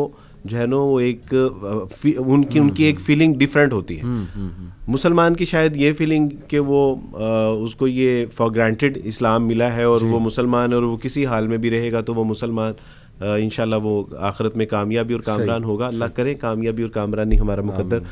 जो है ना वो एक उनकी हम्म, उनकी एक फीलिंग हम्म। डिफरेंट होती है हम्म, मुसलमान की शायद ये फीलिंग कि वो आ, उसको ये फॉर ग्रांटेड इस्लाम मिला है और वो मुसलमान और वो किसी हाल में भी रहेगा तो वो मुसलमान इन वो आखिरत में कामयाबी और कामरान होगा अल्लाह करें कामयाबी और कामरानी हमारा मुकदर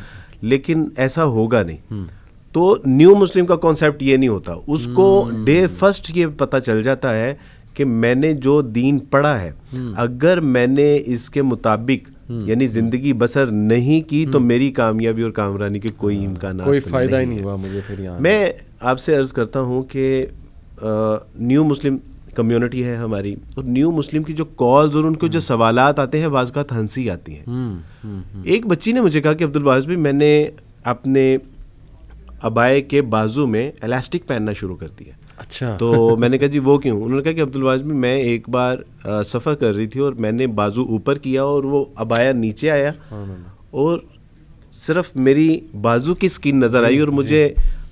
लेकिन ऐसा होगा नहीं तो न्यू मुस्लिम का कॉन्सेप्ट ये नहीं होता उसको डे हम्म। फर्स्ट ये पता चल जाता है कि मैंने जो दीन पढ़ा है हम्म। अगर मैंने इसके मुताबिक हम्म। यानी जिंदगी बसर नहीं की तो मेरी कामयाबी और कामरानी के कोई हाँ। इम्कान कोई तो फायदा ही नहीं हुआ मुझे फिर मैं आपसे अर्ज करता हूँ कि न्यू मुस्लिम कम्युनिटी है हमारी और न्यू मुस्लिम की जो कॉल्स और उनके जो सवाल आते हैं बाज़ात हंसी आती हैं एक बच्ची ने मुझे कहा कि अब्दुल बाज भी मैंने अपने अबाए के बाजू में इलास्टिक पहनना शुरू कर दिया अच्छा तो मैंने कहा जी वो क्यों उन्होंने कहा कि अब्दुल वाजमी मैं एक बार सफ़र कर रही थी और मैंने बाजू ऊपर किया और वो अबाया नीचे आया और सिर्फ मेरी बाजू की स्किन नज़र आई और मुझे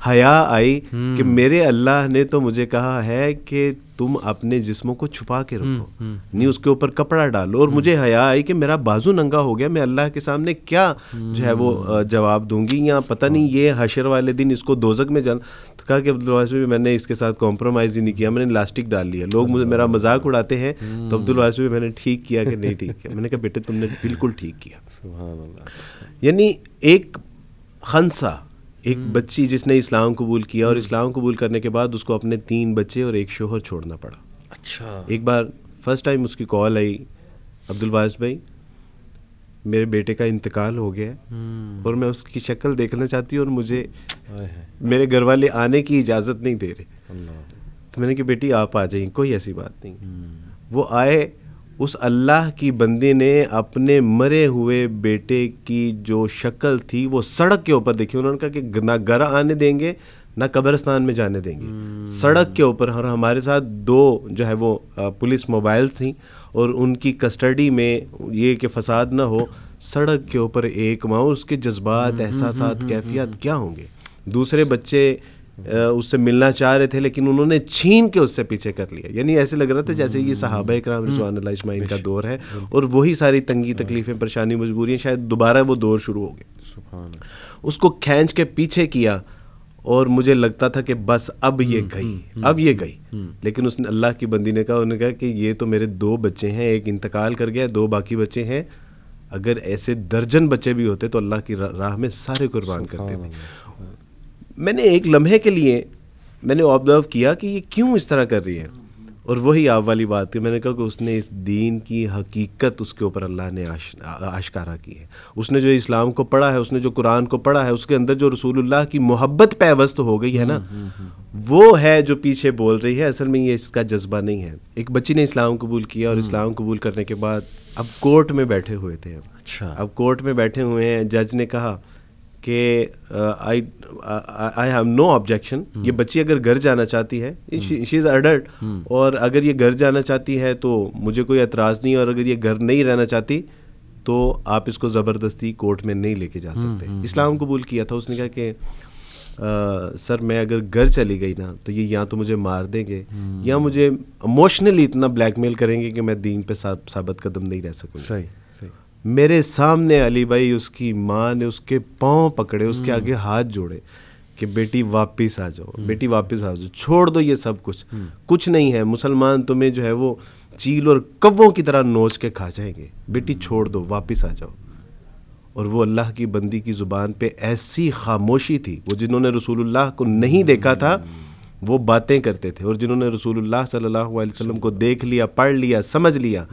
हया आई हम्म। कि मेरे अल्लाह ने तो मुझे कहा है कि तुम अपने जिस्मों को छुपा के हम्म, रखो हम्म, नहीं हम्म। उसके ऊपर कपड़ा डालो और मुझे हया आई कि मेरा बाजू नंगा हो गया मैं अल्लाह के सामने क्या जो है वो जवाब दूंगी या पता नहीं हाँ। ये हशर वाले दिन इसको दोजक में जान तो कहा कि अब्दुलवास भी मैंने इसके साथ कॉम्प्रोमाइज़ ही नहीं किया मैंने लास्टिक डाल लिया लोग मुझे मेरा हाँ। मजाक उड़ाते हैं तो अब्दुलवास भी मैंने ठीक किया कि नहीं ठीक किया मैंने कहा बेटे तुमने बिल्कुल ठीक किया यानी एक खनसा एक हम्म। बच्ची जिसने इस्लाम कबूल किया और हम्म। इस्लाम कबूल करने के बाद उसको अपने तीन बच्चे और एक शोहर छोड़ना पड़ा अच्छा एक बार फर्स्ट टाइम उसकी कॉल आई अब्दुल वाज भाई मेरे बेटे का इंतकाल हो गया हम्म। और मैं उसकी शक्ल देखना चाहती हूँ और मुझे मेरे घर वाले आने की इजाज़त नहीं दे रहे तो मैंने कहा बेटी आप आ जाइए कोई ऐसी बात नहीं वो आए उस अल्लाह की बंदी ने अपने मरे हुए बेटे की जो शक्ल थी वो सड़क के ऊपर देखी उन्होंने कहा कि ना घर आने देंगे ना कब्रस्तान में जाने देंगे हम्म। सड़क के ऊपर और हमारे साथ दो जो है वो पुलिस मोबाइल थी और उनकी कस्टडी में ये कि फसाद ना हो सड़क के ऊपर एक माँ उसके जज्बात हम्म, हम्म, एहसास कैफियत क्या होंगे दूसरे बच्चे उससे मिलना चाह रहे थे लेकिन उन्होंने छीन के उससे पीछे कर लिया यानी ऐसे लग रहा था जैसे ये सहाबा इक्राम हम्म। रिजवान इस्माइल का दौर है और वही सारी तंगी हाँ। तकलीफ़ें परेशानी मजबूरियाँ शायद दोबारा वो दौर शुरू हो गए उसको खींच के पीछे किया और मुझे लगता था कि बस अब ये हम्म, गई हम्म, अब ये गई लेकिन उसने अल्लाह की बंदी ने कहा उन्होंने कहा कि ये तो मेरे दो बच्चे हैं एक इंतकाल कर गया दो बाकी बच्चे हैं अगर ऐसे दर्जन बच्चे भी होते तो अल्लाह की राह में सारे कुर्बान करते थे मैंने एक लम्हे के लिए मैंने ऑब्जर्व किया कि ये क्यों इस तरह कर रही है और वही आप वाली बात थी मैंने कहा कि उसने इस दीन की हकीकत उसके ऊपर अल्लाह ने आश, आशकारा की है उसने जो इस्लाम को पढ़ा है उसने जो कुरान को पढ़ा है उसके अंदर जो रसूलुल्लाह की मोहब्बत पैवस्त हो गई है ना हम्म, हम्म, हम्म। वो है जो पीछे बोल रही है असल में ये इसका जज्बा नहीं है एक बच्ची ने इस्लाम कबूल किया और इस्लाम कबूल करने के बाद अब कोर्ट में बैठे हुए थे अच्छा अब कोर्ट में बैठे हुए हैं जज ने कहा कि I I have no objection ये बच्ची अगर घर जाना चाहती है शी इज़ अडल्ट और अगर ये घर जाना चाहती है तो मुझे कोई एतराज़ नहीं और अगर ये घर नहीं रहना चाहती तो आप इसको ज़बरदस्ती कोर्ट में नहीं लेके जा hmm, सकते hmm. इस्लाम hmm. कबूल किया था उसने कहा कि आ, uh, सर मैं अगर घर चली गई ना तो ये या तो मुझे मार देंगे hmm. या मुझे इमोशनली इतना ब्लैकमेल करेंगे कि मैं दीन पे साबित कदम नहीं रह सकूँगा सही मेरे सामने अली भाई उसकी माँ ने उसके पाँव पकड़े उसके आगे हम्म। हाथ जोड़े कि बेटी वापस आ जाओ हम्म। बेटी वापस आ जाओ छोड़ दो ये सब कुछ हम्म। कुछ नहीं है मुसलमान तुम्हें जो है वो चील और कव्वों की तरह नोच के खा जाएंगे बेटी छोड़ दो वापस आ जाओ और वो अल्लाह की बंदी की ज़ुबान पे ऐसी खामोशी थी वो जिन्होंने रसूलुल्लाह को नहीं देखा था वो बातें करते थे और जिन्होंने रसूलुल्लाह सल्लल्लाहु अलैहि वसल्लम को देख लिया पढ़ लिया समझ लिया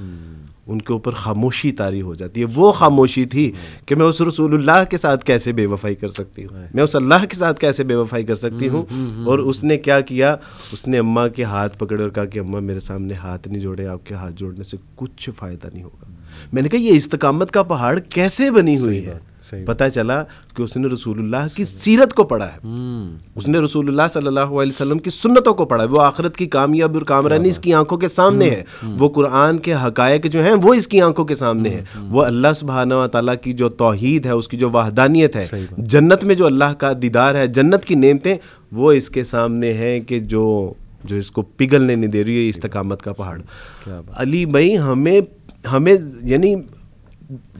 उनके ऊपर खामोशी तारी हो जाती है वो खामोशी थी कि मैं उस रसूलुल्लाह के साथ कैसे बेवफाई कर सकती हूँ हाँ। मैं उस अल्लाह के साथ कैसे बेवफाई कर सकती हम्म, हूँ हम्म, हम्म, और उसने क्या किया उसने अम्मा के हाथ पकड़े और कहा कि अम्मा मेरे सामने हाथ नहीं जोड़े आपके हाथ जोड़ने से कुछ फ़ायदा नहीं होगा मैंने कहा ये इस्तकामत का पहाड़ कैसे बनी हुई है पता चला कि उसने रसूलुल्लाह की सीरत को पढ़ा है हम्म। उसने रसूलुल्लाह सल्लल्लाहु अलैहि वसल्लम की सुन्नतों को पढ़ा है वो आखिरत की कामयाबी और कामरानी इसकी आंखों के सामने हम्म, है हम्म। वो कुरान के हकायक जो हैं वो इसकी आंखों के सामने है वो अल्लाह सुबहाना तला की जो तोहद है उसकी जो वाहदानियत है जन्नत में जो अल्लाह का दीदार है जन्नत की नेमतें वो इसके सामने हैं कि जो जो इसको पिघलने नहीं दे रही है इस तकामत का पहाड़ अली भाई हमें हमें यानी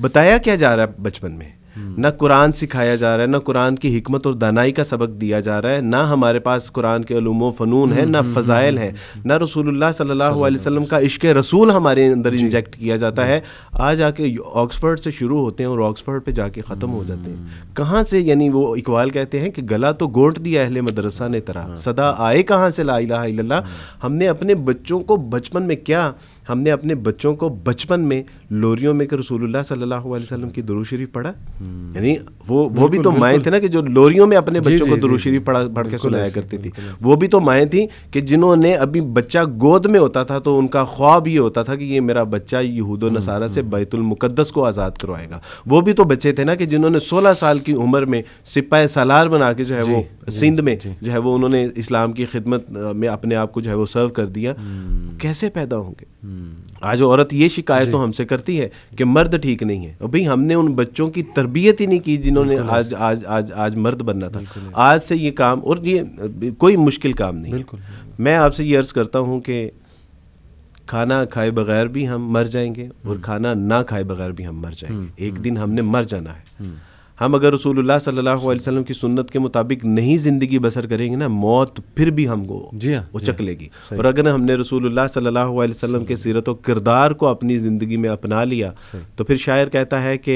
बताया क्या जा रहा है बचपन में ना कुरान सिखाया जा रहा है ना कुरान की हमत और दानाई का सबक दिया जा रहा है ना हमारे पास कुरान के ूम फ़नून है ना हम्म, हम्म, फ़ज़ाइल है हम्म, ना रसूलुल्लाह सल्लल्लाहु अलैहि वसल्लम का इश्क रसूल हमारे अंदर इंजेक्ट किया जाता है आज आके ऑक्सफर्ड से शुरू होते हैं और ऑक्सफर्ड पर जाके ख़त्म हो जाते हैं कहाँ से यानी वो इकबाल कहते हैं कि गला तो गोट दिया अहले मदरसा ने तरह हाँ। सदा आए कहाँ से ला हाँ। हमने अपने बच्चों को बचपन में क्या हमने अपने बच्चों को बचपन में लोरियों में कि रसूलुल्लाह सल्लल्लाहु अलैहि वसल्लम की दुरुशरीफ पढ़ा हम्म। यानी वो वो भी तो माएँ थे ना कि जो लोरियों में अपने बच्चों को दुरुशरीफ पढ़ा पढ़ के सुनाया करती थी वो भी तो माएँ थी कि जिन्होंने अभी बच्चा गोद में होता था तो उनका ख्वाब ये होता था कि ये मेरा बच्चा यहूद हम्म, नसारा से हम्म। बैतुलमुक़दस को आज़ाद करवाएगा वो भी तो बच्चे थे ना कि जिन्होंने सोलह साल की उम्र में सिपाही सलार बना के जो है वो सिंध में जो है वो उन्होंने इस्लाम की खिदमत में अपने आप को जो है वो सर्व कर दिया कैसे पैदा होंगे आज औरत ये शिकायत तो हमसे करती है कि मर्द ठीक नहीं है और भाई हमने उन बच्चों की तरबियत ही नहीं की जिन्होंने आज आज आज आज मर्द बनना था आज से ये काम और ये कोई मुश्किल काम नहीं बिल्कुल मैं आपसे ये अर्ज़ करता हूँ कि खाना खाए बगैर भी हम मर जाएंगे और हम्म। खाना ना खाए बगैर भी हम मर जाएंगे हम्म। एक हम्म। दिन हमने मर जाना है हम अगर रसूलुल्लाह सल्लल्लाहु अलैहि वसल्लम की सुन्नत के मुताबिक नहीं ज़िंदगी बसर करेंगे ना मौत फिर भी हमको जी हाँ चक हाँ, लेगी और अगर हमने रसूलुल्लाह सल्लल्लाहु अलैहि वसल्लम के सीरत किरदार को अपनी ज़िंदगी में अपना लिया तो फिर शायर कहता है कि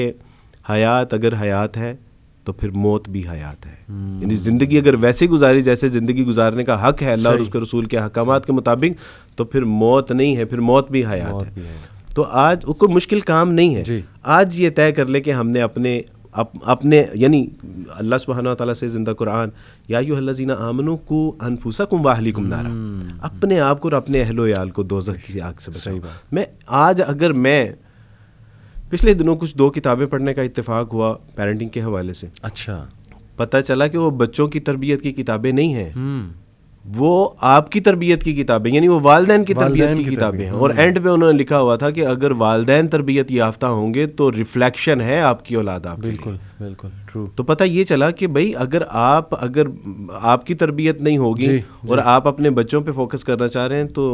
हयात अगर हयात है तो फिर मौत भी हयात है हम्म। यानी ज़िंदगी अगर वैसे गुजारी जैसे ज़िंदगी गुजारने का हक है अल्लाह और उसके रसूल के अहकाम के मुताबिक तो फिर मौत नहीं है फिर मौत भी हयात है तो आज कोई मुश्किल काम नहीं है आज ये तय कर ले कि हमने अपने अप, अपने यानी अल्लाह सुबहाना तला से जिंदा कुरान या यू याजीना आमनों को अनफूसा कुम वाहली कुम नारा हम्म। अपने आप को और अपने अहलोयाल को दो की आग से बचाई मैं आज अगर मैं पिछले दिनों कुछ दो किताबें पढ़ने का इतफाक हुआ पेरेंटिंग के हवाले से अच्छा पता चला कि वो बच्चों की तरबियत की किताबें नहीं हैं हम्म। वो आपकी तरबियत की किताबें यानी वो वालदे की तरबियत की, की किताबें हैं हाँ, और एंड हाँ। पे उन्होंने लिखा हुआ था कि अगर वालदे तरबियत याफ्ता होंगे तो रिफ्लेक्शन है आपकी औलाद आप बिल्कुल बिल्कुल ट्रू तो पता ये चला कि भाई अगर आप अगर आपकी तरबियत नहीं होगी और जी. आप अपने बच्चों पे फोकस करना चाह रहे हैं तो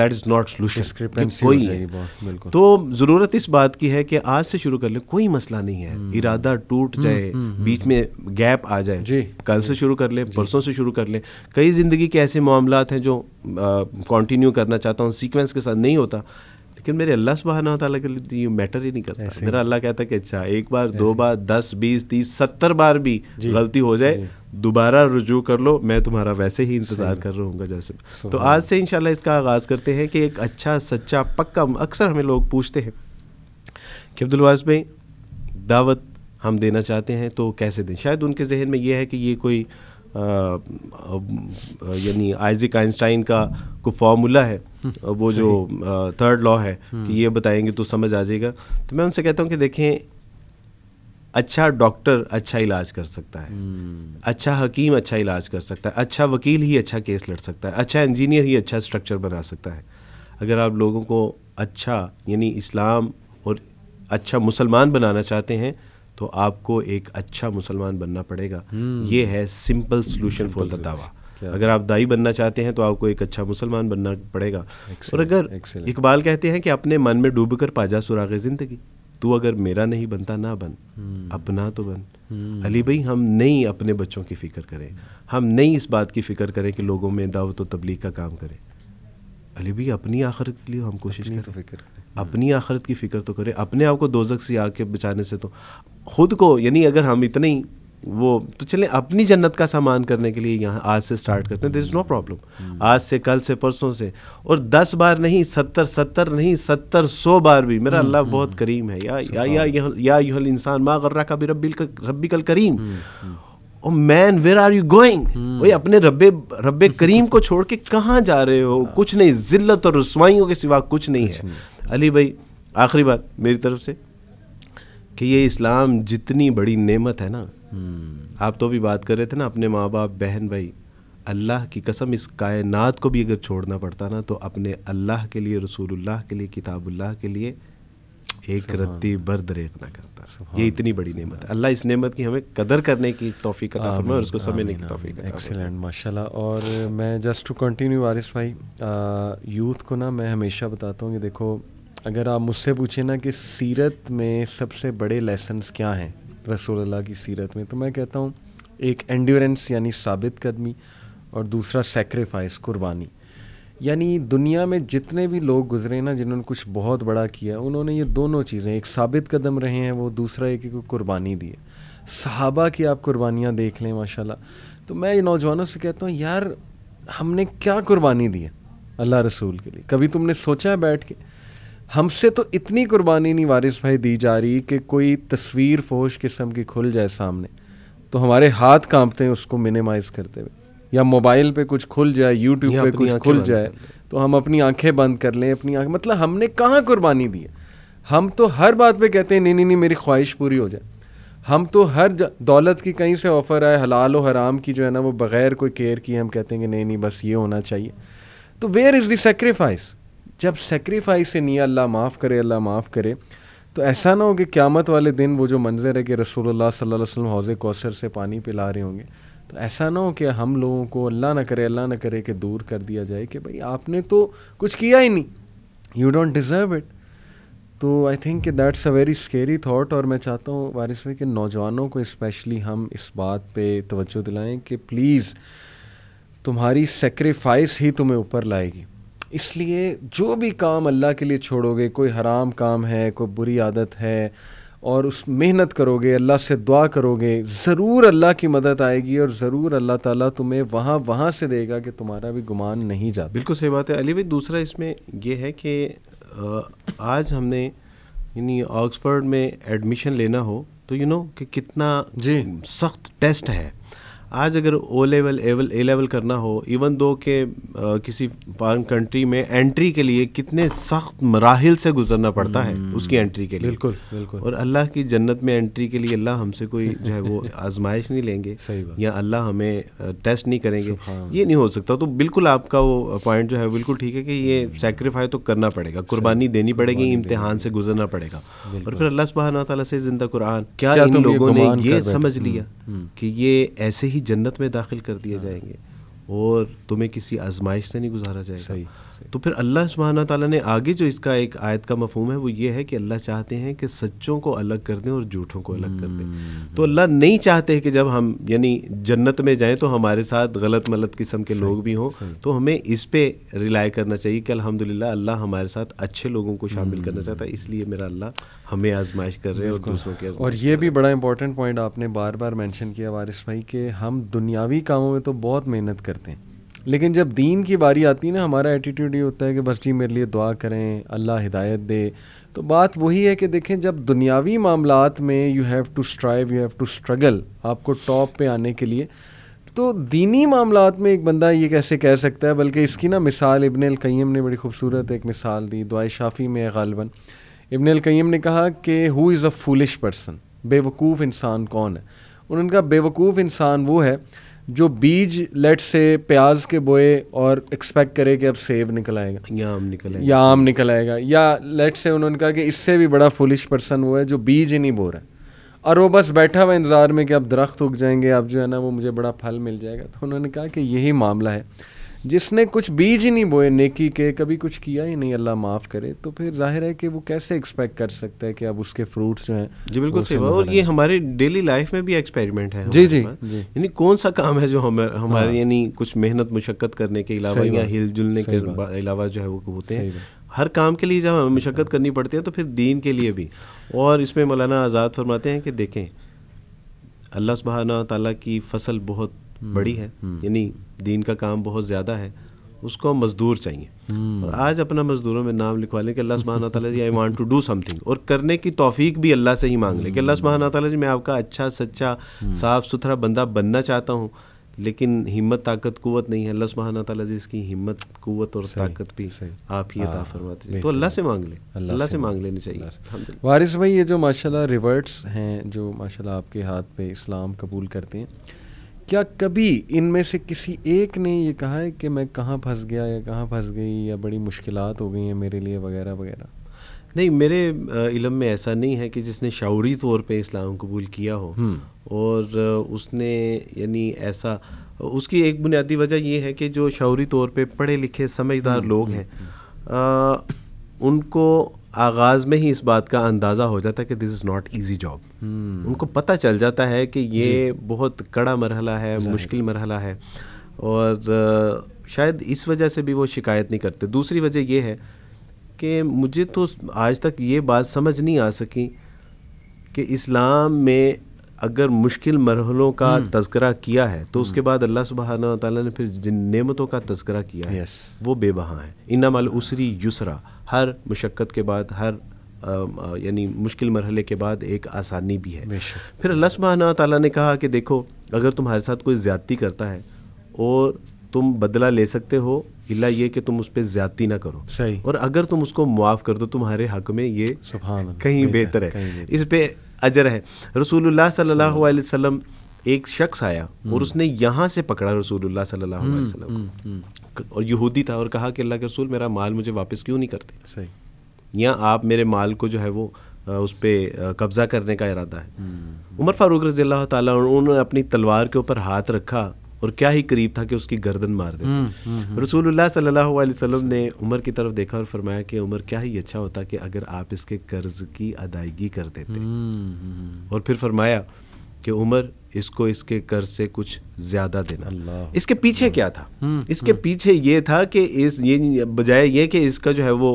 दैट इज़ नॉट सोल्यूशन कोई है तो ज़रूरत इस बात की है कि आज से शुरू कर ले कोई मसला नहीं है हम्म। इरादा टूट हम्म, जाए हम्म, बीच में गैप आ जाए कल से शुरू कर ले परसों से शुरू कर ले कई ज़िंदगी के ऐसे मामला हैं जो कंटिन्यू करना चाहता हूँ सीक्वेंस के साथ नहीं होता लेकिन मेरे अल्लाह सुबहाना ताला के लिए तो ये मैटर ही नहीं करता मेरा अल्लाह कहता है कि अच्छा एक बार दो बार दस बीस तीस सत्तर बार भी गलती हो जाए दोबारा रुजू कर लो मैं तुम्हारा वैसे ही इंतज़ार कर रहा हूँ जैसे तो आज से इनशाला इसका आगाज़ करते हैं कि एक अच्छा सच्चा पक्का अक्सर हमें लोग पूछते हैं कि अब्दुलवाज भाई दावत हम देना चाहते हैं तो कैसे दें शायद उनके जहन में यह है कि ये कोई यानी आइजिक आइंस्टाइन का को फॉर्मूला है हम्म। वो जो थर्ड लॉ है कि हम्म। ये बताएंगे तो समझ आ जाएगा तो मैं उनसे कहता हूँ कि देखें अच्छा डॉक्टर अच्छा इलाज कर सकता है हम्म। अच्छा हकीम अच्छा इलाज कर सकता है अच्छा वकील ही अच्छा केस लड़ सकता है अच्छा इंजीनियर ही अच्छा स्ट्रक्चर बना सकता है अगर आप लोगों को अच्छा यानी इस्लाम और अच्छा मुसलमान बनाना चाहते हैं तो आपको एक अच्छा मुसलमान बनना पड़ेगा हम्म। ये है सिंपल सोल्यूशन फॉर द दावा अगर आप दाई बनना चाहते हैं तो आपको एक अच्छा मुसलमान बनना पड़ेगा और अगर इकबाल कहते हैं कि अपने मन में डूब कर पाजा सुराग ज़िंदगी तू अगर मेरा नहीं बनता ना बन हम्म। अपना तो बन हम्म। अली भाई हम नहीं अपने बच्चों की फ़िक्र करें हम नहीं इस बात की फ़िक्र करें कि लोगों में दावत तो तबलीग का काम करें अली भाई अपनी आखिरत के लिए हम कोशिश करें तो फिक्र अपनी आखिरत की फ़िक्र तो करें अपने आप को दोजक से आके बचाने से तो खुद को यानी अगर हम इतने ही वो तो चलें अपनी जन्नत का सामान करने के लिए यहाँ आज से स्टार्ट करते हैं दिस इज़ नो प्रॉब्लम आज से कल से परसों से और दस बार नहीं सत्तर सत्तर नहीं सत्तर सौ बार भी मेरा hmm, अल्लाह hmm. बहुत करीम है या या या या, या यूहल इंसान माँ गर्रा का भी रबी रबी कल hmm, करीम oh man where are you going भाई अपने रब रब करीम को छोड़ के कहाँ जा रहे हो कुछ नहीं जिल्लत और रसवाइयों के सिवा कुछ नहीं है अली भाई आखिरी बात मेरी तरफ से कि ये इस्लाम जितनी बड़ी नेमत है ना हम्म। आप तो भी बात कर रहे थे ना अपने माँ बाप बहन भाई अल्लाह की कसम इस कायनात को भी अगर छोड़ना पड़ता ना तो अपने अल्लाह के लिए रसूलुल्लाह के लिए किताबुल्लाह के लिए एक रत्ती बर दरेक ना करता ये इतनी बड़ी नेमत है अल्लाह इस नेमत की हमें कदर करने की तोफ़ी का फरमाए और उसको समझने की तोफ़ी एक्सीलेंट माशाल्लाह और मैं जस्ट टू कंटिन्यू वारिस भाई यूथ को ना मैं हमेशा बताता हूँ कि देखो अगर आप मुझसे पूछें ना कि सीरत में सबसे बड़े लेसन्स क्या हैं अल्लाह की सीरत में तो मैं कहता हूँ एक एंड्योरेंस यानी साबित कदमी और दूसरा सेक्रीफाइस कुर्बानी यानी दुनिया में जितने भी लोग गुजरे ना जिन्होंने कुछ बहुत बड़ा किया उन्होंने ये दोनों चीज़ें एक साबित कदम रहे हैं वो दूसरा एक को कुर्बानी दी है सहाबा की आप कुर्बानियाँ देख लें माशाल्लाह तो मैं ये नौजवानों से कहता हूँ यार हमने क्या कुर्बानी दी है अल्लाह रसूल के लिए कभी तुमने सोचा है बैठ के हमसे तो इतनी कुर्बानी नहीं वारिस भाई दी जा रही कि कोई तस्वीर फोश किस्म की खुल जाए सामने तो हमारे हाथ कांपते हैं उसको मिनिमाइज करते हुए या मोबाइल पे कुछ खुल जाए यूट्यूब पे कुछ खुल जाए तो हम अपनी आंखें बंद कर लें अपनी आंखें मतलब हमने कहाँ कुर्बानी दी है हम तो हर बात पे कहते हैं नहीं नहीं नहीं मेरी ख्वाहिश पूरी हो जाए हम तो हर दौलत की कहीं से ऑफ़र आए हलाल और हराम की जो है ना वो बग़ैर कोई केयर किए हम कहते हैं कि नहीं नहीं बस ये होना चाहिए तो वेयर इज़ दी सेक्रीफाइस जब सेक्रीफाइस से नहीं अल्लाह माफ़ करे अल्लाह माफ़ करे तो ऐसा ना हो कि क़्यामत वाले दिन वो जो मंजर है कि रसोल्ला सल्लल्लाहु अलैहि हौज़ कौसर से पानी पिला रहे होंगे तो ऐसा ना हो कि हम लोगों को अल्लाह ना करे अल्लाह ना करे कि दूर कर दिया जाए कि भाई आपने तो कुछ किया ही नहीं यू डोंट डिज़र्व इट तो आई थिंक कि that's a very scary thought और मैं चाहता हूँ वारिस में कि नौजवानों को इस्पेशली हम इस बात पर तोज्जो दिलाएं कि प्लीज़ तुम्हारी सेक्रीफाइस ही तुम्हें ऊपर लाएगी इसलिए जो भी काम अल्लाह के लिए छोड़ोगे कोई हराम काम है कोई बुरी आदत है और उस मेहनत करोगे अल्लाह से दुआ करोगे ज़रूर अल्लाह की मदद आएगी और ज़रूर अल्लाह ताला तुम्हें वहाँ वहाँ से देगा कि तुम्हारा भी गुमान नहीं जाता बिल्कुल सही बात है अली भाई दूसरा इसमें यह है कि आज हमने यानी ऑक्सफर्ड में एडमिशन लेना हो तो यू नो कि कितना जी सख्त टेस्ट है आज अगर ओ लेवल एवल ए लेवल करना हो इवन दो के आ, किसी फॉरन कंट्री में एंट्री के लिए कितने सख्त मराहल से गुजरना पड़ता है हम्म। उसकी एंट्री के लिए बिल्कुल बिल्कुल और अल्लाह की जन्नत में एंट्री के लिए अल्लाह हमसे कोई जो है वो [laughs] आजमाइश नहीं लेंगे सही बात या अल्लाह हमें टेस्ट नहीं करेंगे ये नहीं हो सकता तो बिल्कुल आपका वो पॉइंट जो है बिल्कुल ठीक है कि ये सेक्रीफाई हम्म। तो करना पड़ेगा कुर्बानी देनी पड़ेगी इम्तहान से गुजरना पड़ेगा और फिर अल्लाह सुबह तला से जिंदा कुरान क्या इन लोगों ने ये समझ लिया हम्म, कि ये ऐसे ही ही जन्नत में दाखिल कर दिए हाँ। जाएंगे और तुम्हें किसी आजमाइश से नहीं गुजारा जाएगा सही तो फिर अल्लाह सुबहाना ताला ने आगे जो इसका एक आयत का मफहम है वो ये है कि अल्लाह चाहते हैं कि सच्चों को अलग कर दें और झूठों को अलग कर दें हम्म। तो अल्लाह नहीं चाहते कि जब हम यानी जन्नत में जाएँ तो हमारे साथ गलत मलत किस्म के लोग भी हों तो हमें इस पर रिलाई करना चाहिए कि अलहमद अल्लाह हमारे साथ अच्छे लोगों को शामिल करना हम्म। चाहता है इसलिए मेरा अल्लाह हमें आजमाइश कर रहे हैं और दूसरों के और ये भी बड़ा इंपॉर्टेंट पॉइंट आपने बार बार मैंशन किया वारिस भाई कि हम दुनियावी कामों में तो बहुत मेहनत करते हैं लेकिन जब दीन की बारी आती है ना हमारा एटीट्यूड ये होता है कि बस जी मेरे लिए दुआ करें अल्लाह हिदायत दे तो बात वही है कि देखें जब दुनियावी मामला में you have to strive you have to struggle आपको टॉप पे आने के लिए तो दीनी मामला में एक बंदा ये कैसे कह सकता है बल्कि इसकी ना मिसाल इबन कईम ने बड़ी खूबसूरत एक मिसाल दी दुआ शाफ़ी में गालबन इबन अलकैम ने कहा कि who is a foolish person बेवकूफ़ इंसान कौन है उनका बेवकूफ़ इंसान वो है जो बीज लेट से प्याज के बोए और एक्सपेक्ट करे कि अब सेब निकल आएगा या आम निकल आएगा या आम निकल आएगा या लेट से उन्होंने कहा कि इससे भी बड़ा फुलिश पर्सन वो है जो बीज ही नहीं बो रहा है और वो बस बैठा हुआ इंतज़ार में कि अब दरख्त उग जाएंगे अब जो है ना वो मुझे बड़ा फल मिल जाएगा तो उन्होंने कहा कि यही मामला है जिसने कुछ बीज ही नहीं बोए नेकी के कभी कुछ किया ही नहीं अल्लाह माफ़ करे तो फिर जाहिर है कि वो कैसे एक्सपेक्ट कर सकता है कि अब उसके फ्रूट्स जो हैं जी बिल्कुल सही बात और ये हमारे डेली लाइफ में भी एक्सपेरिमेंट है जी जी, यानी कौन सा काम है जो हम हमारे हाँ। यानी कुछ मेहनत मुशक्क़त करने के अलावा या हिल जुलने के अलावा जो है वो होते हैं हर काम के लिए जब हमें मुशक्क़त करनी पड़ती है तो फिर दीन के लिए भी और इसमें मौलाना आज़ाद फरमाते हैं कि देखें अल्लाह सुबहाना तला की फसल बहुत हम्म, बड़ी है हम्म। यानी दीन का काम बहुत ज़्यादा है उसको हम मजदूर चाहिए हम्म। और आज अपना मजदूरों में नाम लिखवा लें कि अल्लाह सुबहाना तला जी I want to do something और करने की तौफीक भी अल्लाह से ही मांग लें कि अल्लाह सुबहाना तला जी मैं आपका अच्छा सच्चा साफ़ सुथरा बंदा बनना चाहता हूँ लेकिन हिम्मत ताकत कुवत नहीं है अल्लाह सुबहाना तला जी इसकी हिम्मत कुवत और ताकत भी आप ही अता हाँ, फरमाते तो अल्लाह से मांग लें अल्लाह से मांग लेनी चाहिए वारिस भाई ये जो माशाल्लाह रिवर्ट्स हैं जो माशाल्लाह आपके हाथ पे इस्लाम कबूल करते हैं क्या कभी इनमें से किसी एक ने ये कहा है कि मैं कहाँ फंस गया या कहाँ फंस गई या बड़ी मुश्किल हो गई हैं मेरे लिए वगैरह वगैरह नहीं मेरे इलम में ऐसा नहीं है कि जिसने शौरी तौर पे इस्लाम कबूल किया हो हम्म। और उसने यानी ऐसा उसकी एक बुनियादी वजह यह है कि जो शौरी तौर पे पढ़े लिखे समझदार हम्म, लोग हम्म, हैं उनको आगाज़ में ही इस बात का अंदाज़ा हो जाता है कि this is not easy job hmm. उनको पता चल जाता है कि ये बहुत कड़ा मरहला है मुश्किल मरहला है और शायद इस वजह से भी वो शिकायत नहीं करते दूसरी वजह ये है कि मुझे तो आज तक ये बात समझ नहीं आ सकी कि इस्लाम में अगर मुश्किल मरहलों का हम्म। तस्करा किया है तो उसके हम्म। बाद अल्लाह सुबहाना ताला ने फिर जिन नेमतों का तस्करा किया है वो बेबहा है इन्ना माल उसरी युसरा हर मुशक्क़त के बाद हर यानी मुश्किल मरहले के बाद एक आसानी भी है फिर अल्लाह सुबहाना ताली ने कहा कि देखो अगर तुम्हारे साथ कोई ज़्यादती करता है और तुम बदला ले सकते हो इला ये कि तुम उस पर ज्यादती ना करो सही और अगर तुम उसको मुआफ़ कर दो तुम्हारे हक में ये कहीं बेहतर है इस पर अजर है रसूलुल्लाह सल्लल्लाहु अलैहि वसल्लम एक शख्स आया हम्म। और उसने यहाँ से पकड़ा रसूलुल्लाह सल्लल्लाहु अलैहि हम्म, वसल्लम हम्म, और यहूदी था और कहा कि अल्लाह के रसूल मेरा माल मुझे वापस क्यों नहीं करते सही या आप मेरे माल को जो है वो उस पर कब्ज़ा करने का इरादा है हम्म। उमर फारूक रजी अल्लाह उन्होंने अपनी तलवार के ऊपर हाथ रखा और क्या ही करीब था कि उसकी गर्दन मार देते हम्म, हम्म, रसूलुल्लाह सल्लल्लाहु अलैहि वसल्लम ने उमर की तरफ देखा और फरमाया कि उमर क्या ही अच्छा होता कि अगर आप इसके कर्ज की अदायगी कर देते और फिर फरमाया कि उमर इसको इसके कर से कुछ ज्यादा देना इसके पीछे हम्म। क्या था हम्म। इसके हम्म। पीछे ये था कि इस ये बजाय ये कि इसका जो है वो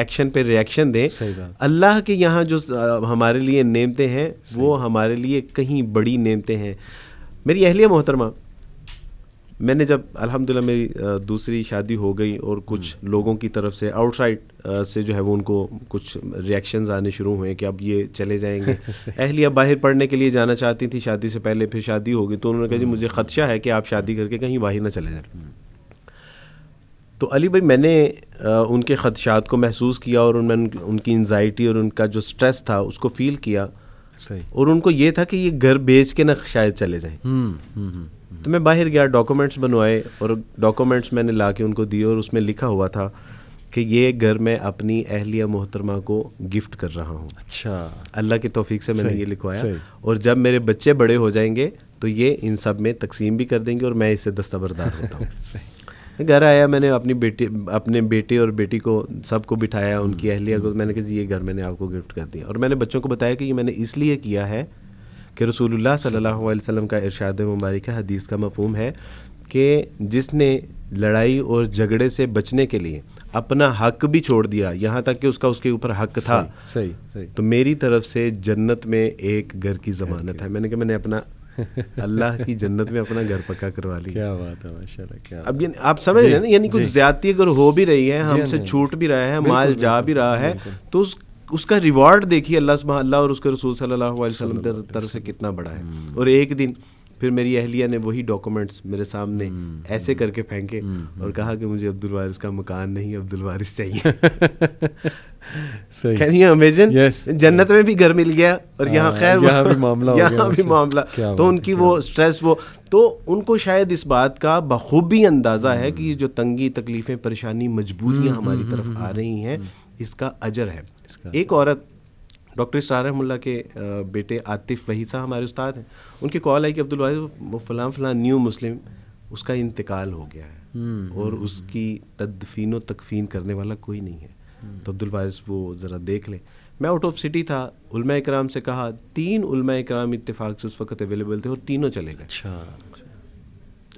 एक्शन पे रिएक्शन दें अल्लाह के यहाँ जो हमारे लिए नेमते हैं वो हमारे लिए कहीं बड़ी नेमते हैं मेरी अहलिया मोहतरमा मैंने जब अल्हम्दुलिल्लाह मेरी दूसरी शादी हो गई और कुछ हम्म। लोगों की तरफ से आउटसाइड से जो है वो उनको कुछ रिएक्शंस आने शुरू हुए कि अब ये चले जाएंगे [laughs] अहलिया बाहर पढ़ने के लिए जाना चाहती थी शादी से पहले फिर शादी हो गई तो उन्होंने कहा जी मुझे हम्म। खदशा है कि आप शादी करके कहीं बाहर ना चले जाए हम्म। तो अली भाई मैंने उनके खदशात को महसूस किया और उनमें उनकी इन्जाइटी और उनका जो स्ट्रेस था उसको फील किया सही और उनको ये था कि ये घर बेच के ना शायद चले जाएं तो मैं बाहर गया डॉक्यूमेंट्स बनवाए और डॉक्यूमेंट्स मैंने ला के उनको दिए और उसमें लिखा हुआ था कि ये घर मैं अपनी अहलिया मोहतरमा को गिफ्ट कर रहा हूँ अच्छा अल्लाह के तोफीक से मैंने ये लिखवाया और जब मेरे बच्चे बड़े हो जाएंगे तो ये इन सब में तकसीम भी कर देंगे और मैं इससे दस्तबरदार होता हूँ [laughs] घर आया मैंने अपनी बेटी अपने बेटे और बेटी को सबको बिठाया उनकी हम्म, अहलिया को हम्म। मैंने कहा ये घर मैंने आपको गिफ्ट कर दिया और मैंने बच्चों को बताया कि ये मैंने इसलिए किया है कि रसूलुल्लाह सल्लल्लाहु अलैहि वसल्लम का इरशाद मुबारक हदीस का मफहम है कि जिसने लड़ाई और झगड़े से बचने के लिए अपना हक भी छोड़ दिया यहाँ तक कि उसका उसके ऊपर हक था सही सही तो मेरी तरफ से जन्नत में एक घर की जमानत है मैंने कहा मैंने अपना [laughs] अल्लाह की जन्नत में अपना घर पक्का करवा लिया क्या बात है माशाल्लाह क्या अब ये आप समझ रहे हैं ना यानी कुछ ज्यादा अगर हो भी रही है हमसे छूट भी रहा है माल जा भी रहा है तो उस उसका रिवॉर्ड देखिए अल्लाह सुबह अल्लाह और उसके रसूल सल्लल्लाहु अलैहि वसल्लम तरफ से कितना बड़ा है हम्म। और एक दिन फिर मेरी अहलिया ने वही डॉक्यूमेंट्स मेरे सामने हम्म। ऐसे करके फेंके हम्म। और कहा कि मुझे अब्दुल वारिस का मकान नहीं अब्दुल वारिस चाहिए कैन यू इमेजिन जन्नत में भी घर मिल गया और यहाँ हाँ, खैर यहाँ भी मामला यहाँ भी मामला तो उनकी वो स्ट्रेस वो तो उनको शायद इस बात का बखूबी अंदाज़ा है कि ये जो तंगी तकलीफ़ें परेशानी मजबूरियाँ हमारी तरफ आ रही हैं इसका अजर है एक औरत डॉक्टर इसरार मुल्ला के बेटे आतिफ वही साहब हमारे उस्ताद हैं उनकी कॉल आई कि अब्दुल वाहिद वो फ़लाँ फ़लाँ न्यू मुस्लिम उसका इंतकाल हो गया है हम्म, और हम्म, उसकी हम्म। तदफीन व तकफीन करने वाला कोई नहीं है तो अब्दुल वारिस वो ज़रा देख लें मैं आउट ऑफ सिटी था उलमा कराम से कहा तीन उलमा इक्राम इतफाक़ से उस वक्त अवेलेबल थे और तीनों चले गए अच्छा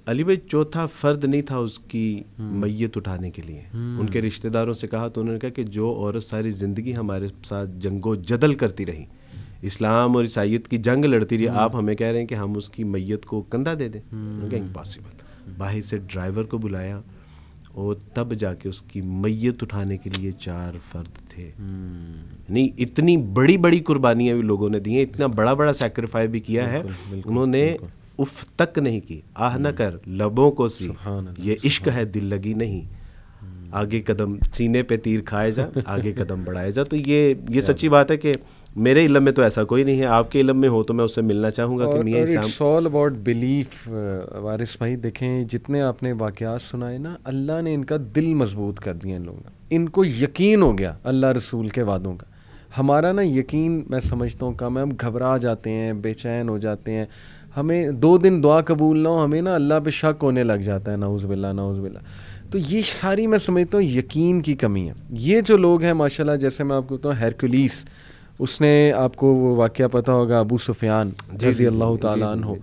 अली भाई चौथा फर्द नहीं था उसकी हम्म। मैयत उठाने के लिए हम्म। उनके रिश्तेदारों से कहा तो उन्होंने कहा कि जो औरत सारी ज़िंदगी हमारे साथ जंगो जदल करती रही इस्लाम और ईसाइत की जंग लड़ती रही हम्म। आप हमें कह रहे हैं कि हम उसकी मैयत को कंधा दे दें उनका इम्पॉसिबल बाहर से ड्राइवर को बुलाया और तब जाके उसकी मैयत उठाने के लिए चार फर्द थे नहीं इतनी बड़ी बड़ी कुर्बानियां भी लोगों ने दी हैं इतना बड़ा बड़ा सेक्रीफाई भी किया है उन्होंने उफ तक नहीं की आह न हम्म। कर लबों को सी ये इश्क है दिल लगी नहीं हम्म। आगे कदम सीने पे तीर खाए जा [laughs] आगे कदम बढ़ाए जा तो ये ये सच्ची बात है कि मेरे इलम में तो ऐसा कोई नहीं है आपके इलम में हो तो मैं उससे मिलना चाहूँगा कि मियाँ इस्लाम it's all about belief Waris भाई देखें जितने आपने वाक़ात सुनाए ना अल्लाह ने इनका दिल मजबूत कर दिया इन लोगों का इनको यकीन हो गया अल्लाह रसूल के वादों का हमारा ना यकीन मैं समझता हूँ कम है हम घबरा जाते हैं बेचैन हो जाते हैं हमें दो दिन दुआ कबूल ना हो हमें ना अल्लाह पे शक होने लग जाता है नाउज़ बिल्ला नाउज़ बिल्ला तो ये सारी मैं समझता हूँ यकीन की कमी है ये जो लोग हैं माशाल्लाह जैसे मैं आपको कहता हूँ हेरकुलिस उसने आपको वो वाक़ पता होगा अबू सुफियान रजी अल्लाह त हो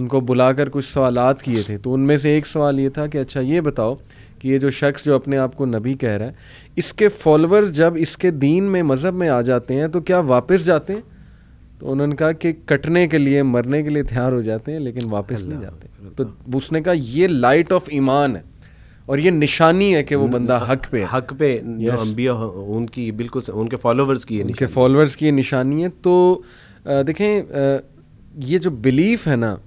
उनको बुलाकर कुछ सवाल किए थे तो उनमें से एक सवाल ये था कि अच्छा ये बताओ कि ये जो शख्स जो अपने आप को नबी कह रहा है इसके फॉलोअर्स जब इसके दीन में मज़हब में आ जाते हैं तो क्या वापस जाते हैं तो उन्होंने कहा कि कटने के लिए मरने के लिए तैयार हो जाते हैं लेकिन वापस नहीं जाते तो उसने कहा ये लाइट ऑफ ईमान है और ये निशानी है कि वो बंदा हक पे हक पे जो उनकी बिल्कुल उनके फॉलोअर्स की उनके फॉलोअर्स की निशानी है तो देखें ये जो बिलीफ है ना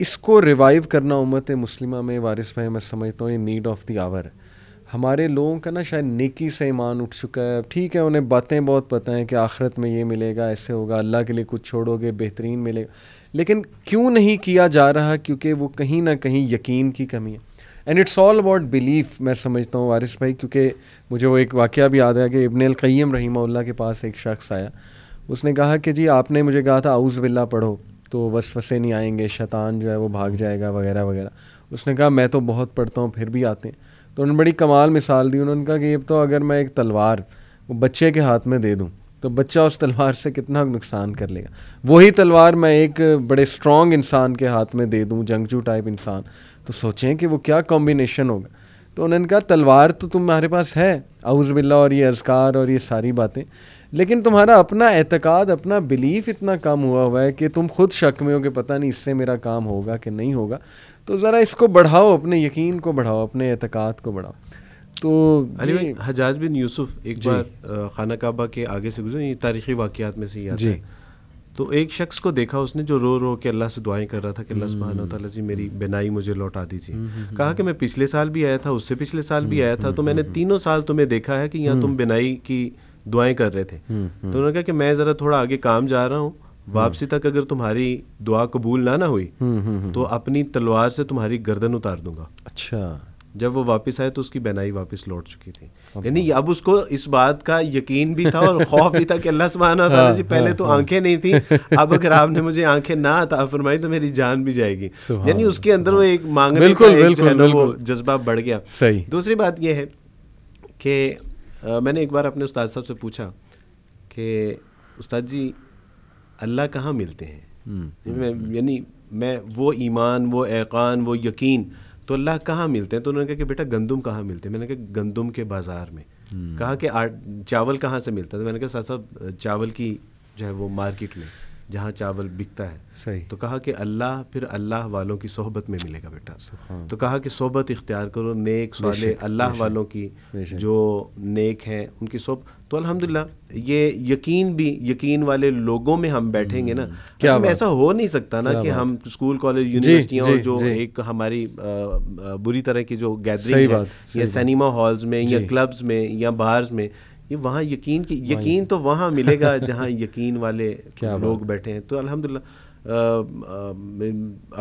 इसको रिवाइव करना उमत मुस्लिमा में वारिस भाई मैं समझता हूँ ये नीड ऑफ द आवर है हमारे लोगों का ना शायद नेकी से ईमान उठ चुका है ठीक है उन्हें बातें बहुत पता हैं कि आखिरत में ये मिलेगा ऐसे होगा अल्लाह के लिए कुछ छोड़ोगे बेहतरीन मिलेगा लेकिन क्यों नहीं किया जा रहा क्योंकि वो कहीं ना कहीं यकीन की कमी है and it's all about belief मैं समझता हूँ वारिस भाई क्योंकि मुझे वो एक वाक़ भी याद है कि इबन अलकैम रही के पास एक शख्स आया उसने कहा कि जी आपने मुझे कहा था आउज़ बिल्ला पढ़ो तो बस फसे नहीं आएंगे शैतान जो है वो भाग जाएगा वगैरह वगैरह उसने कहा मैं तो बहुत पढ़ता हूँ फिर भी आते हैं तो उन्होंने बड़ी कमाल मिसाल दी उन्होंने कहा कि तो अगर मैं एक तलवार वो बच्चे के हाथ में दे दूँ तो बच्चा उस तलवार से कितना नुकसान कर लेगा वही तलवार मैं एक बड़े स्ट्रॉन्ग इंसान के हाथ में दे दूँ जंगजू टाइप इंसान तो सोचें कि वो क्या कॉम्बिनेशन होगा तो उन्होंने कहा तलवार तो तुम्हारे पास है अउज़बिल्ला और ये अजकार और ये सारी बातें लेकिन तुम्हारा अपना एतकाद अपना बिलीफ इतना कम हुआ हुआ है कि तुम खुद शक में हो कि पता नहीं इससे मेरा काम होगा कि नहीं होगा तो ज़रा इसको बढ़ाओ अपने यकीन को बढ़ाओ अपने एतकाद को बढ़ाओ तो अली भाई हजाज बिन यूसुफ एक बार खाना काबा के आगे से गुजरे ये तारीखी वाक़ात में से ही आता है तो एक शख्स को देखा उसने जो रो रो के अल्लाह से दुआएं कर रहा था कि अल्लाह हम्म। सुबहाना जी मेरी हम्म। बेनाई मुझे लौटा दीजिए हम्म, कहा कि मैं पिछले साल भी आया था उससे पिछले साल भी आया था तो मैंने तीनों साल तुम्हें देखा है कि यहाँ तुम बेनाई की दुआएं कर रहे थे तो उन्होंने कहा कि मैं ज़रा थोड़ा आगे काम जा रहा हूँ वापसी तक अगर तुम्हारी दुआ कबूल ना ना हुई हम्म, हम्म, हम्म। तो अपनी तलवार से तुम्हारी गर्दन उतार दूंगा अच्छा जब वो वापस आए तो उसकी बेनाई वापस लौट चुकी थी यानी अब उसको इस बात का यकीन भी था और खौफ भी था कि अल्लाह सुबहाना तआला जी हाँ, पहले हाँ, तो हाँ। आंखें नहीं थी अब अगर आपने मुझे आंखें ना आता फरमाई तो मेरी जान भी जाएगी यानी उसके अंदर वो एक मांगने बिल्कुल, जज्बा बढ़ गया सही दूसरी बात यह है कि मैंने एक बार अपने उस्ताद साहब से पूछा कि उस्ताद जी अल्लाह कहाँ मिलते हैं हम्म, यानी मैं वो ईमान वो एकान वो यकीन तो अल्लाह कहाँ मिलते हैं तो उन्होंने कहा कि बेटा गंदम कहाँ मिलते हैं मैंने कहा गंदम के बाज़ार में हम्म। कहा कि चावल कहाँ से मिलता है तो मैंने कहा साहब चावल की जो है वो मार्केट में जहाँ चावल बिकता है सही तो कहा कि अल्लाह फिर अल्लाह वालों की सोहबत में मिलेगा बेटा तो कहा कि सोहबत इख्तियार करो नेक वाले अल्लाह वालों की जो नेक हैं उनकी सोहबत तो अल्हम्दुलिल्लाह ये यकीन भी यकीन वाले लोगों में हम बैठेंगे ना हम्म, क्या में ऐसा हो नहीं सकता ना कि हम स्कूल कॉलेज यूनिवर्सिटियों और जो एक हमारी बुरी तरह की जो गैदरिंग है या सिनेमा हॉल्स में या क्लब्स में या बार्स में ये वहाँ यकीन की यकीन तो वहाँ मिलेगा [laughs] जहाँ यकीन वाले लोग बैठे हैं तो अल्हम्दुलिल्लाह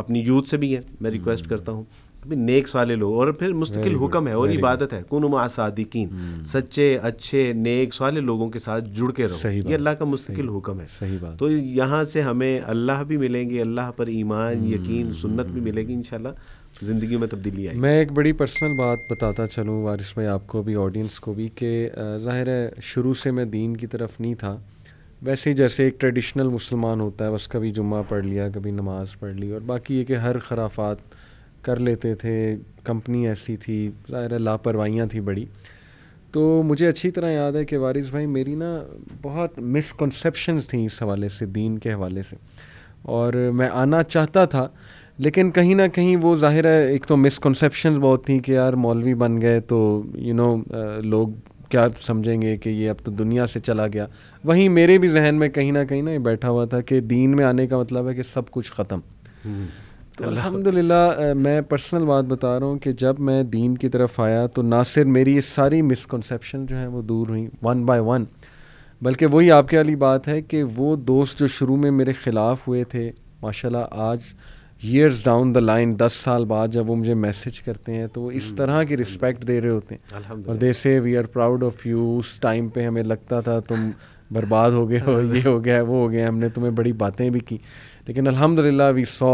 अपनी यूथ से भी है मैं हम्म। रिक्वेस्ट करता हूँ अभी नेक साले लोग और फिर मुस्तकिल हुक्म है और इबादत है कुनुमा सादिकीन हम्म। सच्चे अच्छे नेक साले लोगों के साथ जुड़ के रहो ये अल्लाह का मुस्तकिल हुक्म है सही बात तो यहाँ से हमें अल्लाह भी मिलेंगे अल्लाह पर ईमान हम्म। यकीन सुन्नत भी मिलेगी इनशाला ज़िंदगी में तब्दीली आई मैं एक बड़ी पर्सनल बात बताता चलूँ वारिस भाई आपको भी ऑडियंस को भी कि ज़ाहिर है शुरू से मैं दीन की तरफ नहीं था वैसे ही जैसे एक ट्रेडिशनल मुसलमान होता है बस कभी जुम्मा पढ़ लिया कभी नमाज़ पढ़ ली और बाकी ये कि हर खराफात कर लेते थे कंपनी ऐसी थी ज़ाहिर लापरवाहियाँ थी बड़ी तो मुझे अच्छी तरह याद है कि वारिस भाई मेरी ना बहुत मिसकनसप्शन थी इस हवाले से दीन के हवाले से और मैं आना चाहता था लेकिन कहीं ना कहीं वो जाहिर है एक तो मिसकनसप्शन बहुत थी कि यार मौलवी बन गए तो यू नो लोग क्या समझेंगे कि ये अब तो दुनिया से चला गया वहीं मेरे भी जहन में कहीं ना कहीं ना ये बैठा हुआ था कि दीन में आने का मतलब है कि सब कुछ ख़त्म हम्म। तो अलहमदिल्ला मैं पर्सनल बात बता रहा हूँ कि जब मैं दीन की तरफ आया तो ना सिर्फ मेरी ये सारी मिसकनसप्शन जो है वो दूर हुई वन बाय वन बल्कि वही आपके वाली बात है कि वो दोस्त जो शुरू में मेरे ख़िलाफ़ हुए थे माशाल्लाह आज ईयर्स डाउन द लाइन दस साल बाद जब वो मुझे मैसेज करते हैं तो वो इस हम्म, तरह की रिस्पेक्ट हम्म, दे रहे होते हैं और they say we are proud of you उस टाइम पे हमें लगता था तुम बर्बाद हो गए हो हाँ। ये हो गया वो हो गया हमने तुम्हें बड़ी बातें भी की लेकिन अल्हम्दुलिल्लाह वी सौ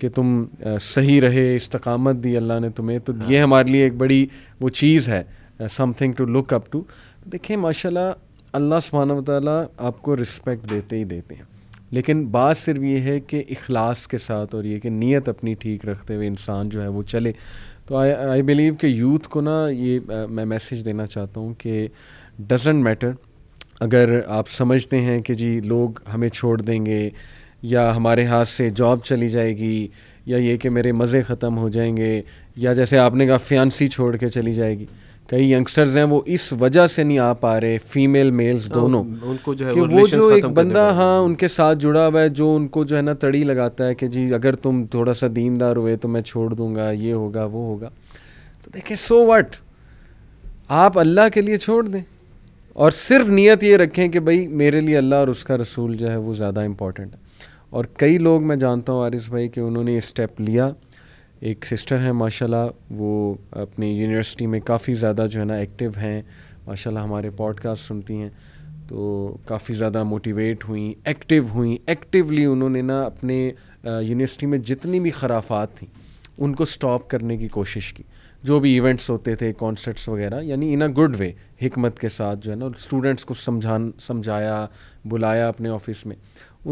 कि तुम सही रहे इस्तकामत दी अल्लाह ने तुम्हें तो हाँ। ये हमारे लिए एक बड़ी वो चीज़ है something to look up to देखिए माशाल्लाह अल्लाह सुबहाना ताली आपको रिस्पेक्ट देते ही देते हैं लेकिन बात सिर्फ ये है कि अखलास के साथ और ये कि नीयत अपनी ठीक रखते हुए इंसान जो है वो चले तो आई आई बिलीव कि यूथ को ना ये आ, मैं मैसेज देना चाहता हूँ कि डजेंट मैटर अगर आप समझते हैं कि जी लोग हमें छोड़ देंगे या हमारे हाथ से जॉब चली जाएगी या ये कि मेरे मज़े ख़त्म हो जाएंगे या जैसे आपने कहा फ्यांसी छोड़ के चली जाएगी कई यंगस्टर्स हैं वो इस वजह से नहीं आ पा रहे फीमेल मेल्स हाँ, दोनों उनको जो है कि वो जो एक बंदा हाँ उनके साथ जुड़ा हुआ है जो उनको जो है ना तड़ी लगाता है कि जी अगर तुम थोड़ा सा दीनदार हुए तो मैं छोड़ दूंगा ये होगा वो होगा तो देखिए सो वट आप अल्लाह के लिए छोड़ दें और सिर्फ नीयत ये रखें कि भाई मेरे लिए अल्लाह और उसका रसूल जो है वो ज़्यादा इम्पॉर्टेंट है और कई लोग मैं जानता हूँ आरिस भाई कि उन्होंने स्टेप लिया एक सिस्टर हैं माशाल्लाह वो अपनी यूनिवर्सिटी में काफ़ी ज़्यादा जो है ना एक्टिव हैं माशाल्लाह हमारे पॉडकास्ट सुनती हैं तो काफ़ी ज़्यादा मोटिवेट हुई एक्टिव हुई एक्टिवली उन्होंने ना अपने यूनिवर्सिटी में जितनी भी खराफात थी उनको स्टॉप करने की कोशिश की जो भी इवेंट्स होते थे कॉन्सर्ट्स वगैरह यानी इन अ गुड वे हमत के साथ जो है ना स्टूडेंट्स को समझान समझाया बुलाया अपने ऑफिस में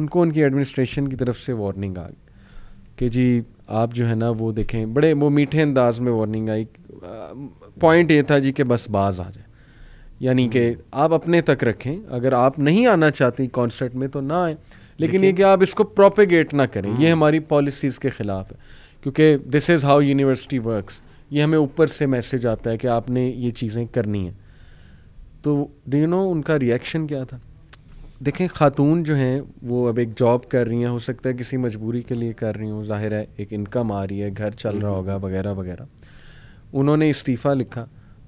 उनको उनकी एडमिनिस्ट्रेशन की तरफ से वार्निंग आ गई कि जी आप जो है ना वो देखें बड़े वो मीठे अंदाज में वार्निंग आई पॉइंट ये था जी कि बस बाज आ जाए यानी कि हम्म। आप अपने तक रखें अगर आप नहीं आना चाहती कॉन्सर्ट में तो ना आए लेकिन ये कि आप इसको प्रोपेगेट ना करें ये हम्म। हमारी पॉलिसीज़ के ख़िलाफ़ है क्योंकि this is how university works ये हमें ऊपर से मैसेज आता है कि आपने ये चीज़ें करनी है तो डू यू नो उनका रिएक्शन क्या था देखें खातून जो हैं वो अब एक जॉब कर रही हैं हो सकता है किसी मजबूरी के लिए कर रही हूँ जाहिर है एक इनकम आ रही है घर चल रहा हम्म। होगा वगैरह वगैरह उन्होंने इस्तीफ़ा लिखा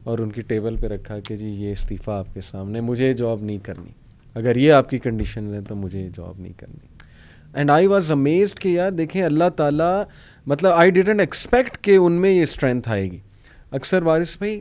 और उनकी टेबल पे रखा कि जी ये इस्तीफ़ा आपके सामने मुझे जॉब नहीं करनी अगर ये आपकी कंडीशन है तो मुझे जॉब नहीं करनी एंड आई वॉज अमेज कि यार देखें अल्लाह ताला मतलब आई डिडेंट एक्सपेक्ट कि उनमें ये स्ट्रेंथ आएगी अक्सर वारिस भाई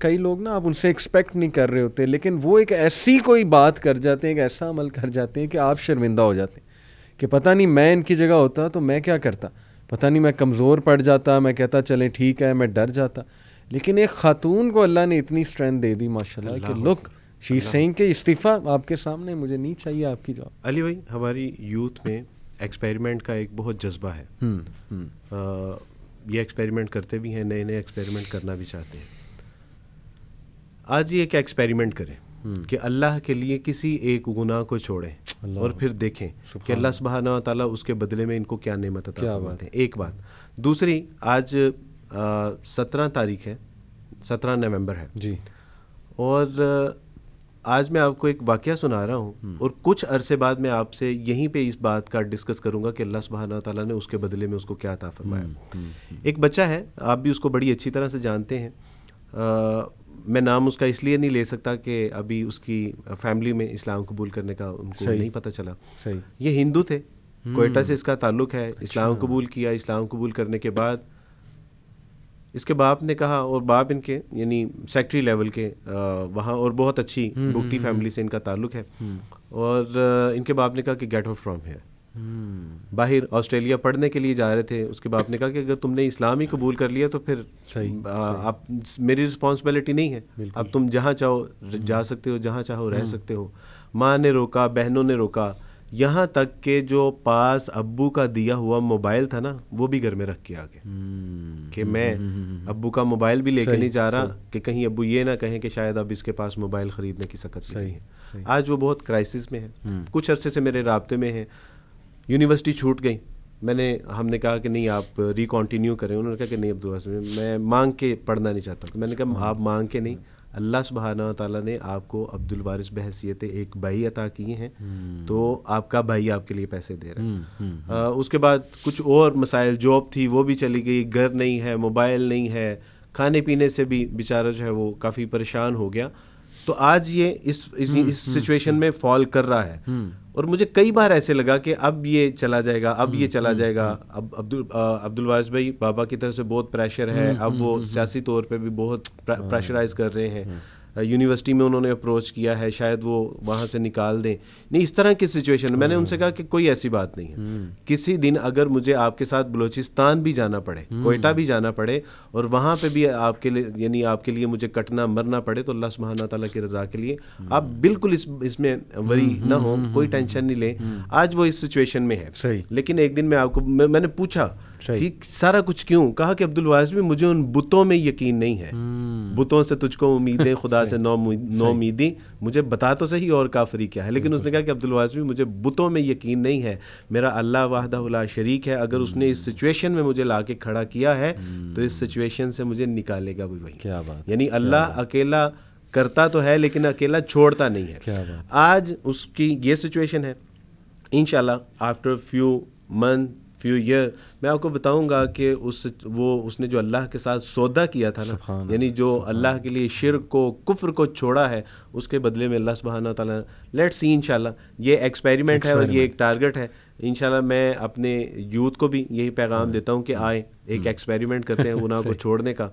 कई लोग ना आप उनसे एक्सपेक्ट नहीं कर रहे होते लेकिन वो एक ऐसी कोई बात कर जाते हैं एक ऐसा अमल कर जाते हैं कि आप शर्मिंदा हो जाते हैं कि पता नहीं मैं इनकी जगह होता तो मैं क्या करता पता नहीं मैं कमज़ोर पड़ जाता मैं कहता चलें ठीक है मैं डर जाता लेकिन एक खातून को अल्लाह ने इतनी स्ट्रेंथ दे दी माशाल्लाह कि लुक शी सिंह के इस्तीफ़ा आपके सामने मुझे नहीं चाहिए आपकी जॉब अली भाई हमारी यूथ में एक्सपेरिमेंट का एक बहुत जज्बा है हुँ, हुँ. आ, ये एक्सपेरिमेंट करते भी हैं नए नए एक्सपेरिमेंट करना भी चाहते हैं आज ये एक एक्सपेरिमेंट करें हम्म। कि अल्लाह के लिए किसी एक गुनाह को छोड़ें और फिर देखें कि अल्लाह सुबहाना ताला उसके बदले में इनको क्या नियमत अता हैं एक बात दूसरी आज सत्रह तारीख है सत्रह नवंबर है जी और आज मैं आपको एक वाक्य सुना रहा हूँ हम्म। और कुछ अरसे बाद मैं आपसे यहीं पे इस बात का डिस्कस करूंगा कि अल्लाह सुबहाना तला ने उसके बदले में उसको क्या अता फरमाया हम्म, हम्म, एक बच्चा है आप भी उसको बड़ी अच्छी तरह से जानते हैं आ, मैं नाम उसका इसलिए नहीं ले सकता कि अभी उसकी फैमिली में इस्लाम कबूल करने का उनको नहीं पता चला सही ये हिंदू थे कोयटा से इसका ताल्लुक है इस्लाम अच्छा। कबूल किया इस्लाम कबूल करने के बाद इसके बाप ने कहा और बाप इनके यानी सेक्रेटरी लेवल के वहाँ और बहुत अच्छी बुकटी हम्म, फैमिली हम्म, हम्म। से इनका ताल्लुक है और इनके बाप ने कहा कि गेट आउट फ्रॉम हेयर बाहर ऑस्ट्रेलिया पढ़ने के लिए जा रहे थे उसके बाप ने कहा कि अगर तुमने इस्लाम ही कबूल कर लिया तो फिर सही, आ, सही। आप मेरी रिस्पॉन्सिबिलिटी नहीं है अब तुम जहाँ चाहो जा सकते हो जहाँ चाहो रह सकते हो माँ ने रोका बहनों ने रोका यहाँ तक के जो पास अब्बू का दिया हुआ मोबाइल था ना वो भी घर में रख के आ गए हम्म, कि मैं हम्म, हम्म, अब्बू का मोबाइल भी लेके नहीं जा रहा कि कहीं अब्बू ये ना कहें कि शायद अब इसके पास मोबाइल ख़रीदने की सकत नहीं है सही. आज वो बहुत क्राइसिस में है कुछ अरसे से मेरे रबते में है यूनिवर्सिटी छूट गई मैंने हमने कहा कि नहीं आप रिकॉन्टिन्यू करें उन्होंने कहा कि नहीं अब्दुल मैं मांग के पढ़ना नहीं चाहता मैंने कहा हाँ। आप मांग के नहीं अल्लाह सुबहाना ताला ने आपको अब्दुल वारिस बहसीत एक भाई अता किए हैं हम्म। तो आपका भाई आपके लिए पैसे दे रहा है हम्म, हम्म, उसके बाद कुछ और मसाइल जॉब थी वो भी चली गई घर नहीं है मोबाइल नहीं है खाने पीने से भी बेचारा जो है वो काफ़ी परेशान हो गया तो आज ये इस इस हम्म, सिचुएशन हम्म, हम्म। में फॉल कर रहा है और मुझे कई बार ऐसे लगा कि अब ये चला जाएगा अब ये चला जाएगा अब अब्दुल अब्दुल वाज भाई बाबा की तरफ से बहुत प्रेशर है अब वो सियासी तौर पे भी बहुत प्रेशराइज हाँ। कर रहे हैं यूनिवर्सिटी में उन्होंने अप्रोच किया है शायद वो वहाँ से निकाल दें नहीं इस तरह की सिचुएशन मैंने हाँ। उनसे कहा कि कोई ऐसी बात नहीं है हम्म। किसी दिन अगर मुझे आपके साथ बलूचिस्तान भी जाना पड़े हम्म। कोयटा भी जाना पड़े और वहाँ पे भी आपके लिए यानी आपके लिए मुझे कटना मरना पड़े तो अल्लाह सुबहाना तला की रजा के लिए हम्म। आप बिल्कुल इस इसमें वरी ना हो कोई टेंशन नहीं लें आज वो इस सिचुएशन में है लेकिन एक दिन मैं आपको मैंने पूछा कि सारा कुछ क्यों कहा कि अब्दुल भी मुझे उन बुतों में यकीन नहीं है बुतों से तुझको उम्मीदें खुदा [laughs] से नौ उम्मीदें मुझे बता तो सही और काफरी क्या है लेकिन उसने कहा कि अब्दुल वाजवी मुझे बुतों में यकीन नहीं है मेरा अल्लाह वाहदा शरीक है अगर उसने इस सिचुएशन में मुझे ला के खड़ा किया है तो इस सिचुएशन से मुझे निकालेगा भी वही क्या बात यानी अल्लाह अकेला करता तो है लेकिन अकेला छोड़ता नहीं है क्या बात आज उसकी ये सिचुएशन है इनशाला after few month few year मैं आपको बताऊंगा कि उस वो उसने जो अल्लाह के साथ सौदा किया था ना यानी जो अल्लाह के लिए शिर को कुफ्र को छोड़ा है उसके बदले में अल्लाह सुबहाना तला लेट्स सी इन ये एक्सपेरिमेंट है और ये एक टारगेट है इन मैं अपने यूथ को भी यही पैगाम हाँ। देता हूँ कि हाँ। आए एक एक्सपेरिमेंट हाँ। करते हैं गुनाह [laughs] को छोड़ने का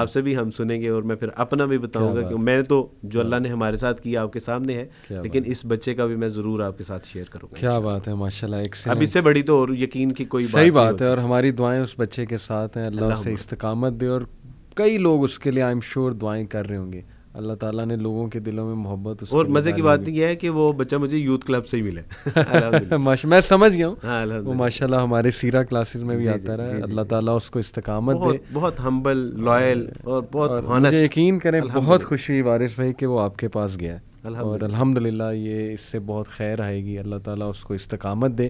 आपसे भी हम सुनेंगे और मैं फिर अपना भी बताऊंगा कि मैंने तो जो अल्लाह ने हमारे साथ किया आपके सामने है लेकिन इस बच्चे का भी मैं ज़रूर आपके साथ शेयर करूँगा क्या बात है माशाल्लाह एक अब इससे बड़ी तो और यकीन की कोई सही बात है और हमारी दुआएं उस बच्चे के साथ हैं अल्लाह से इस्तकामत दे और कई लोग उसके लिए आई एम श्योर दुआएं कर रहे होंगे अल्लाह ताला ने लोगों के दिलों में मोहब्बत और मज़े की बात यह है कि वो बच्चा मुझे यूथ क्लब से ही मिला [laughs] मैं समझ गया हूँ हाँ, वो माशाल्लाह हमारे सीरा क्लासेस में भी जी, आता रहा अल्लाह ताला उसको इस्तकामत दे बहुत हम्बल लॉयल और बहुत यकीन करें बहुत खुशी वारिस भाई कि वो आपके पास गया है और अल्हम्दुलिल्लाह ये इससे बहुत खैर आएगी अल्लाह ताला उसको इस्तकामत दे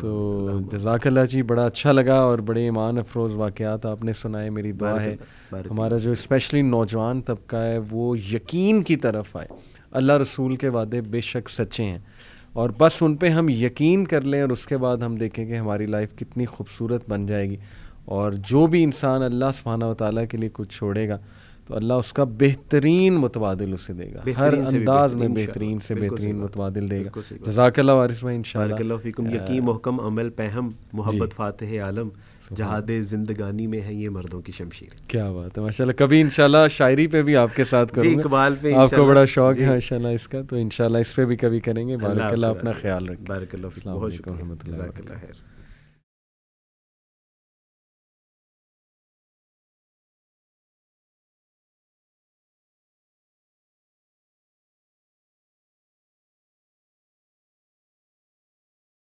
तो जजाकल्ला जी बड़ा अच्छा लगा और बड़े ईमान अफरोज़ वाक़ात आपने सुनाए मेरी दुआ है हमारा जो स्पेशली नौजवान तबका है वो यकीन की तरफ आए अल्लाह रसूल के वादे बेशक सच्चे हैं और बस उन पर हम यकीन कर लें और उसके बाद हम देखें कि हमारी लाइफ कितनी खूबसूरत बन जाएगी और जो भी इंसान अल्लाह सुबहाना ताली के लिए कुछ छोड़ेगा तो अल्लाह उसका बेहतरीन मुतबादल उसे देगा हर अंदाज में बेहतरीन से बेहतरीन मुतबादल देगा जजाक वारिस में इंशाल्लाह यकी मोहकम अमल पहम मोहब्बत फातह आलम जहाद जिंदगानी में है ये मर्दों की शमशीर क्या बात है माशाल्लाह कभी इंशाल्लाह शायरी पे भी आपके साथ करूंगा इकबाल पे आपको बड़ा शौक है माशाल्लाह इसका तो इंशाल्लाह इस पे भी कभी करेंगे बारकल्ला अपना ख्याल रखें बारकल्ला बहुत शुक्रिया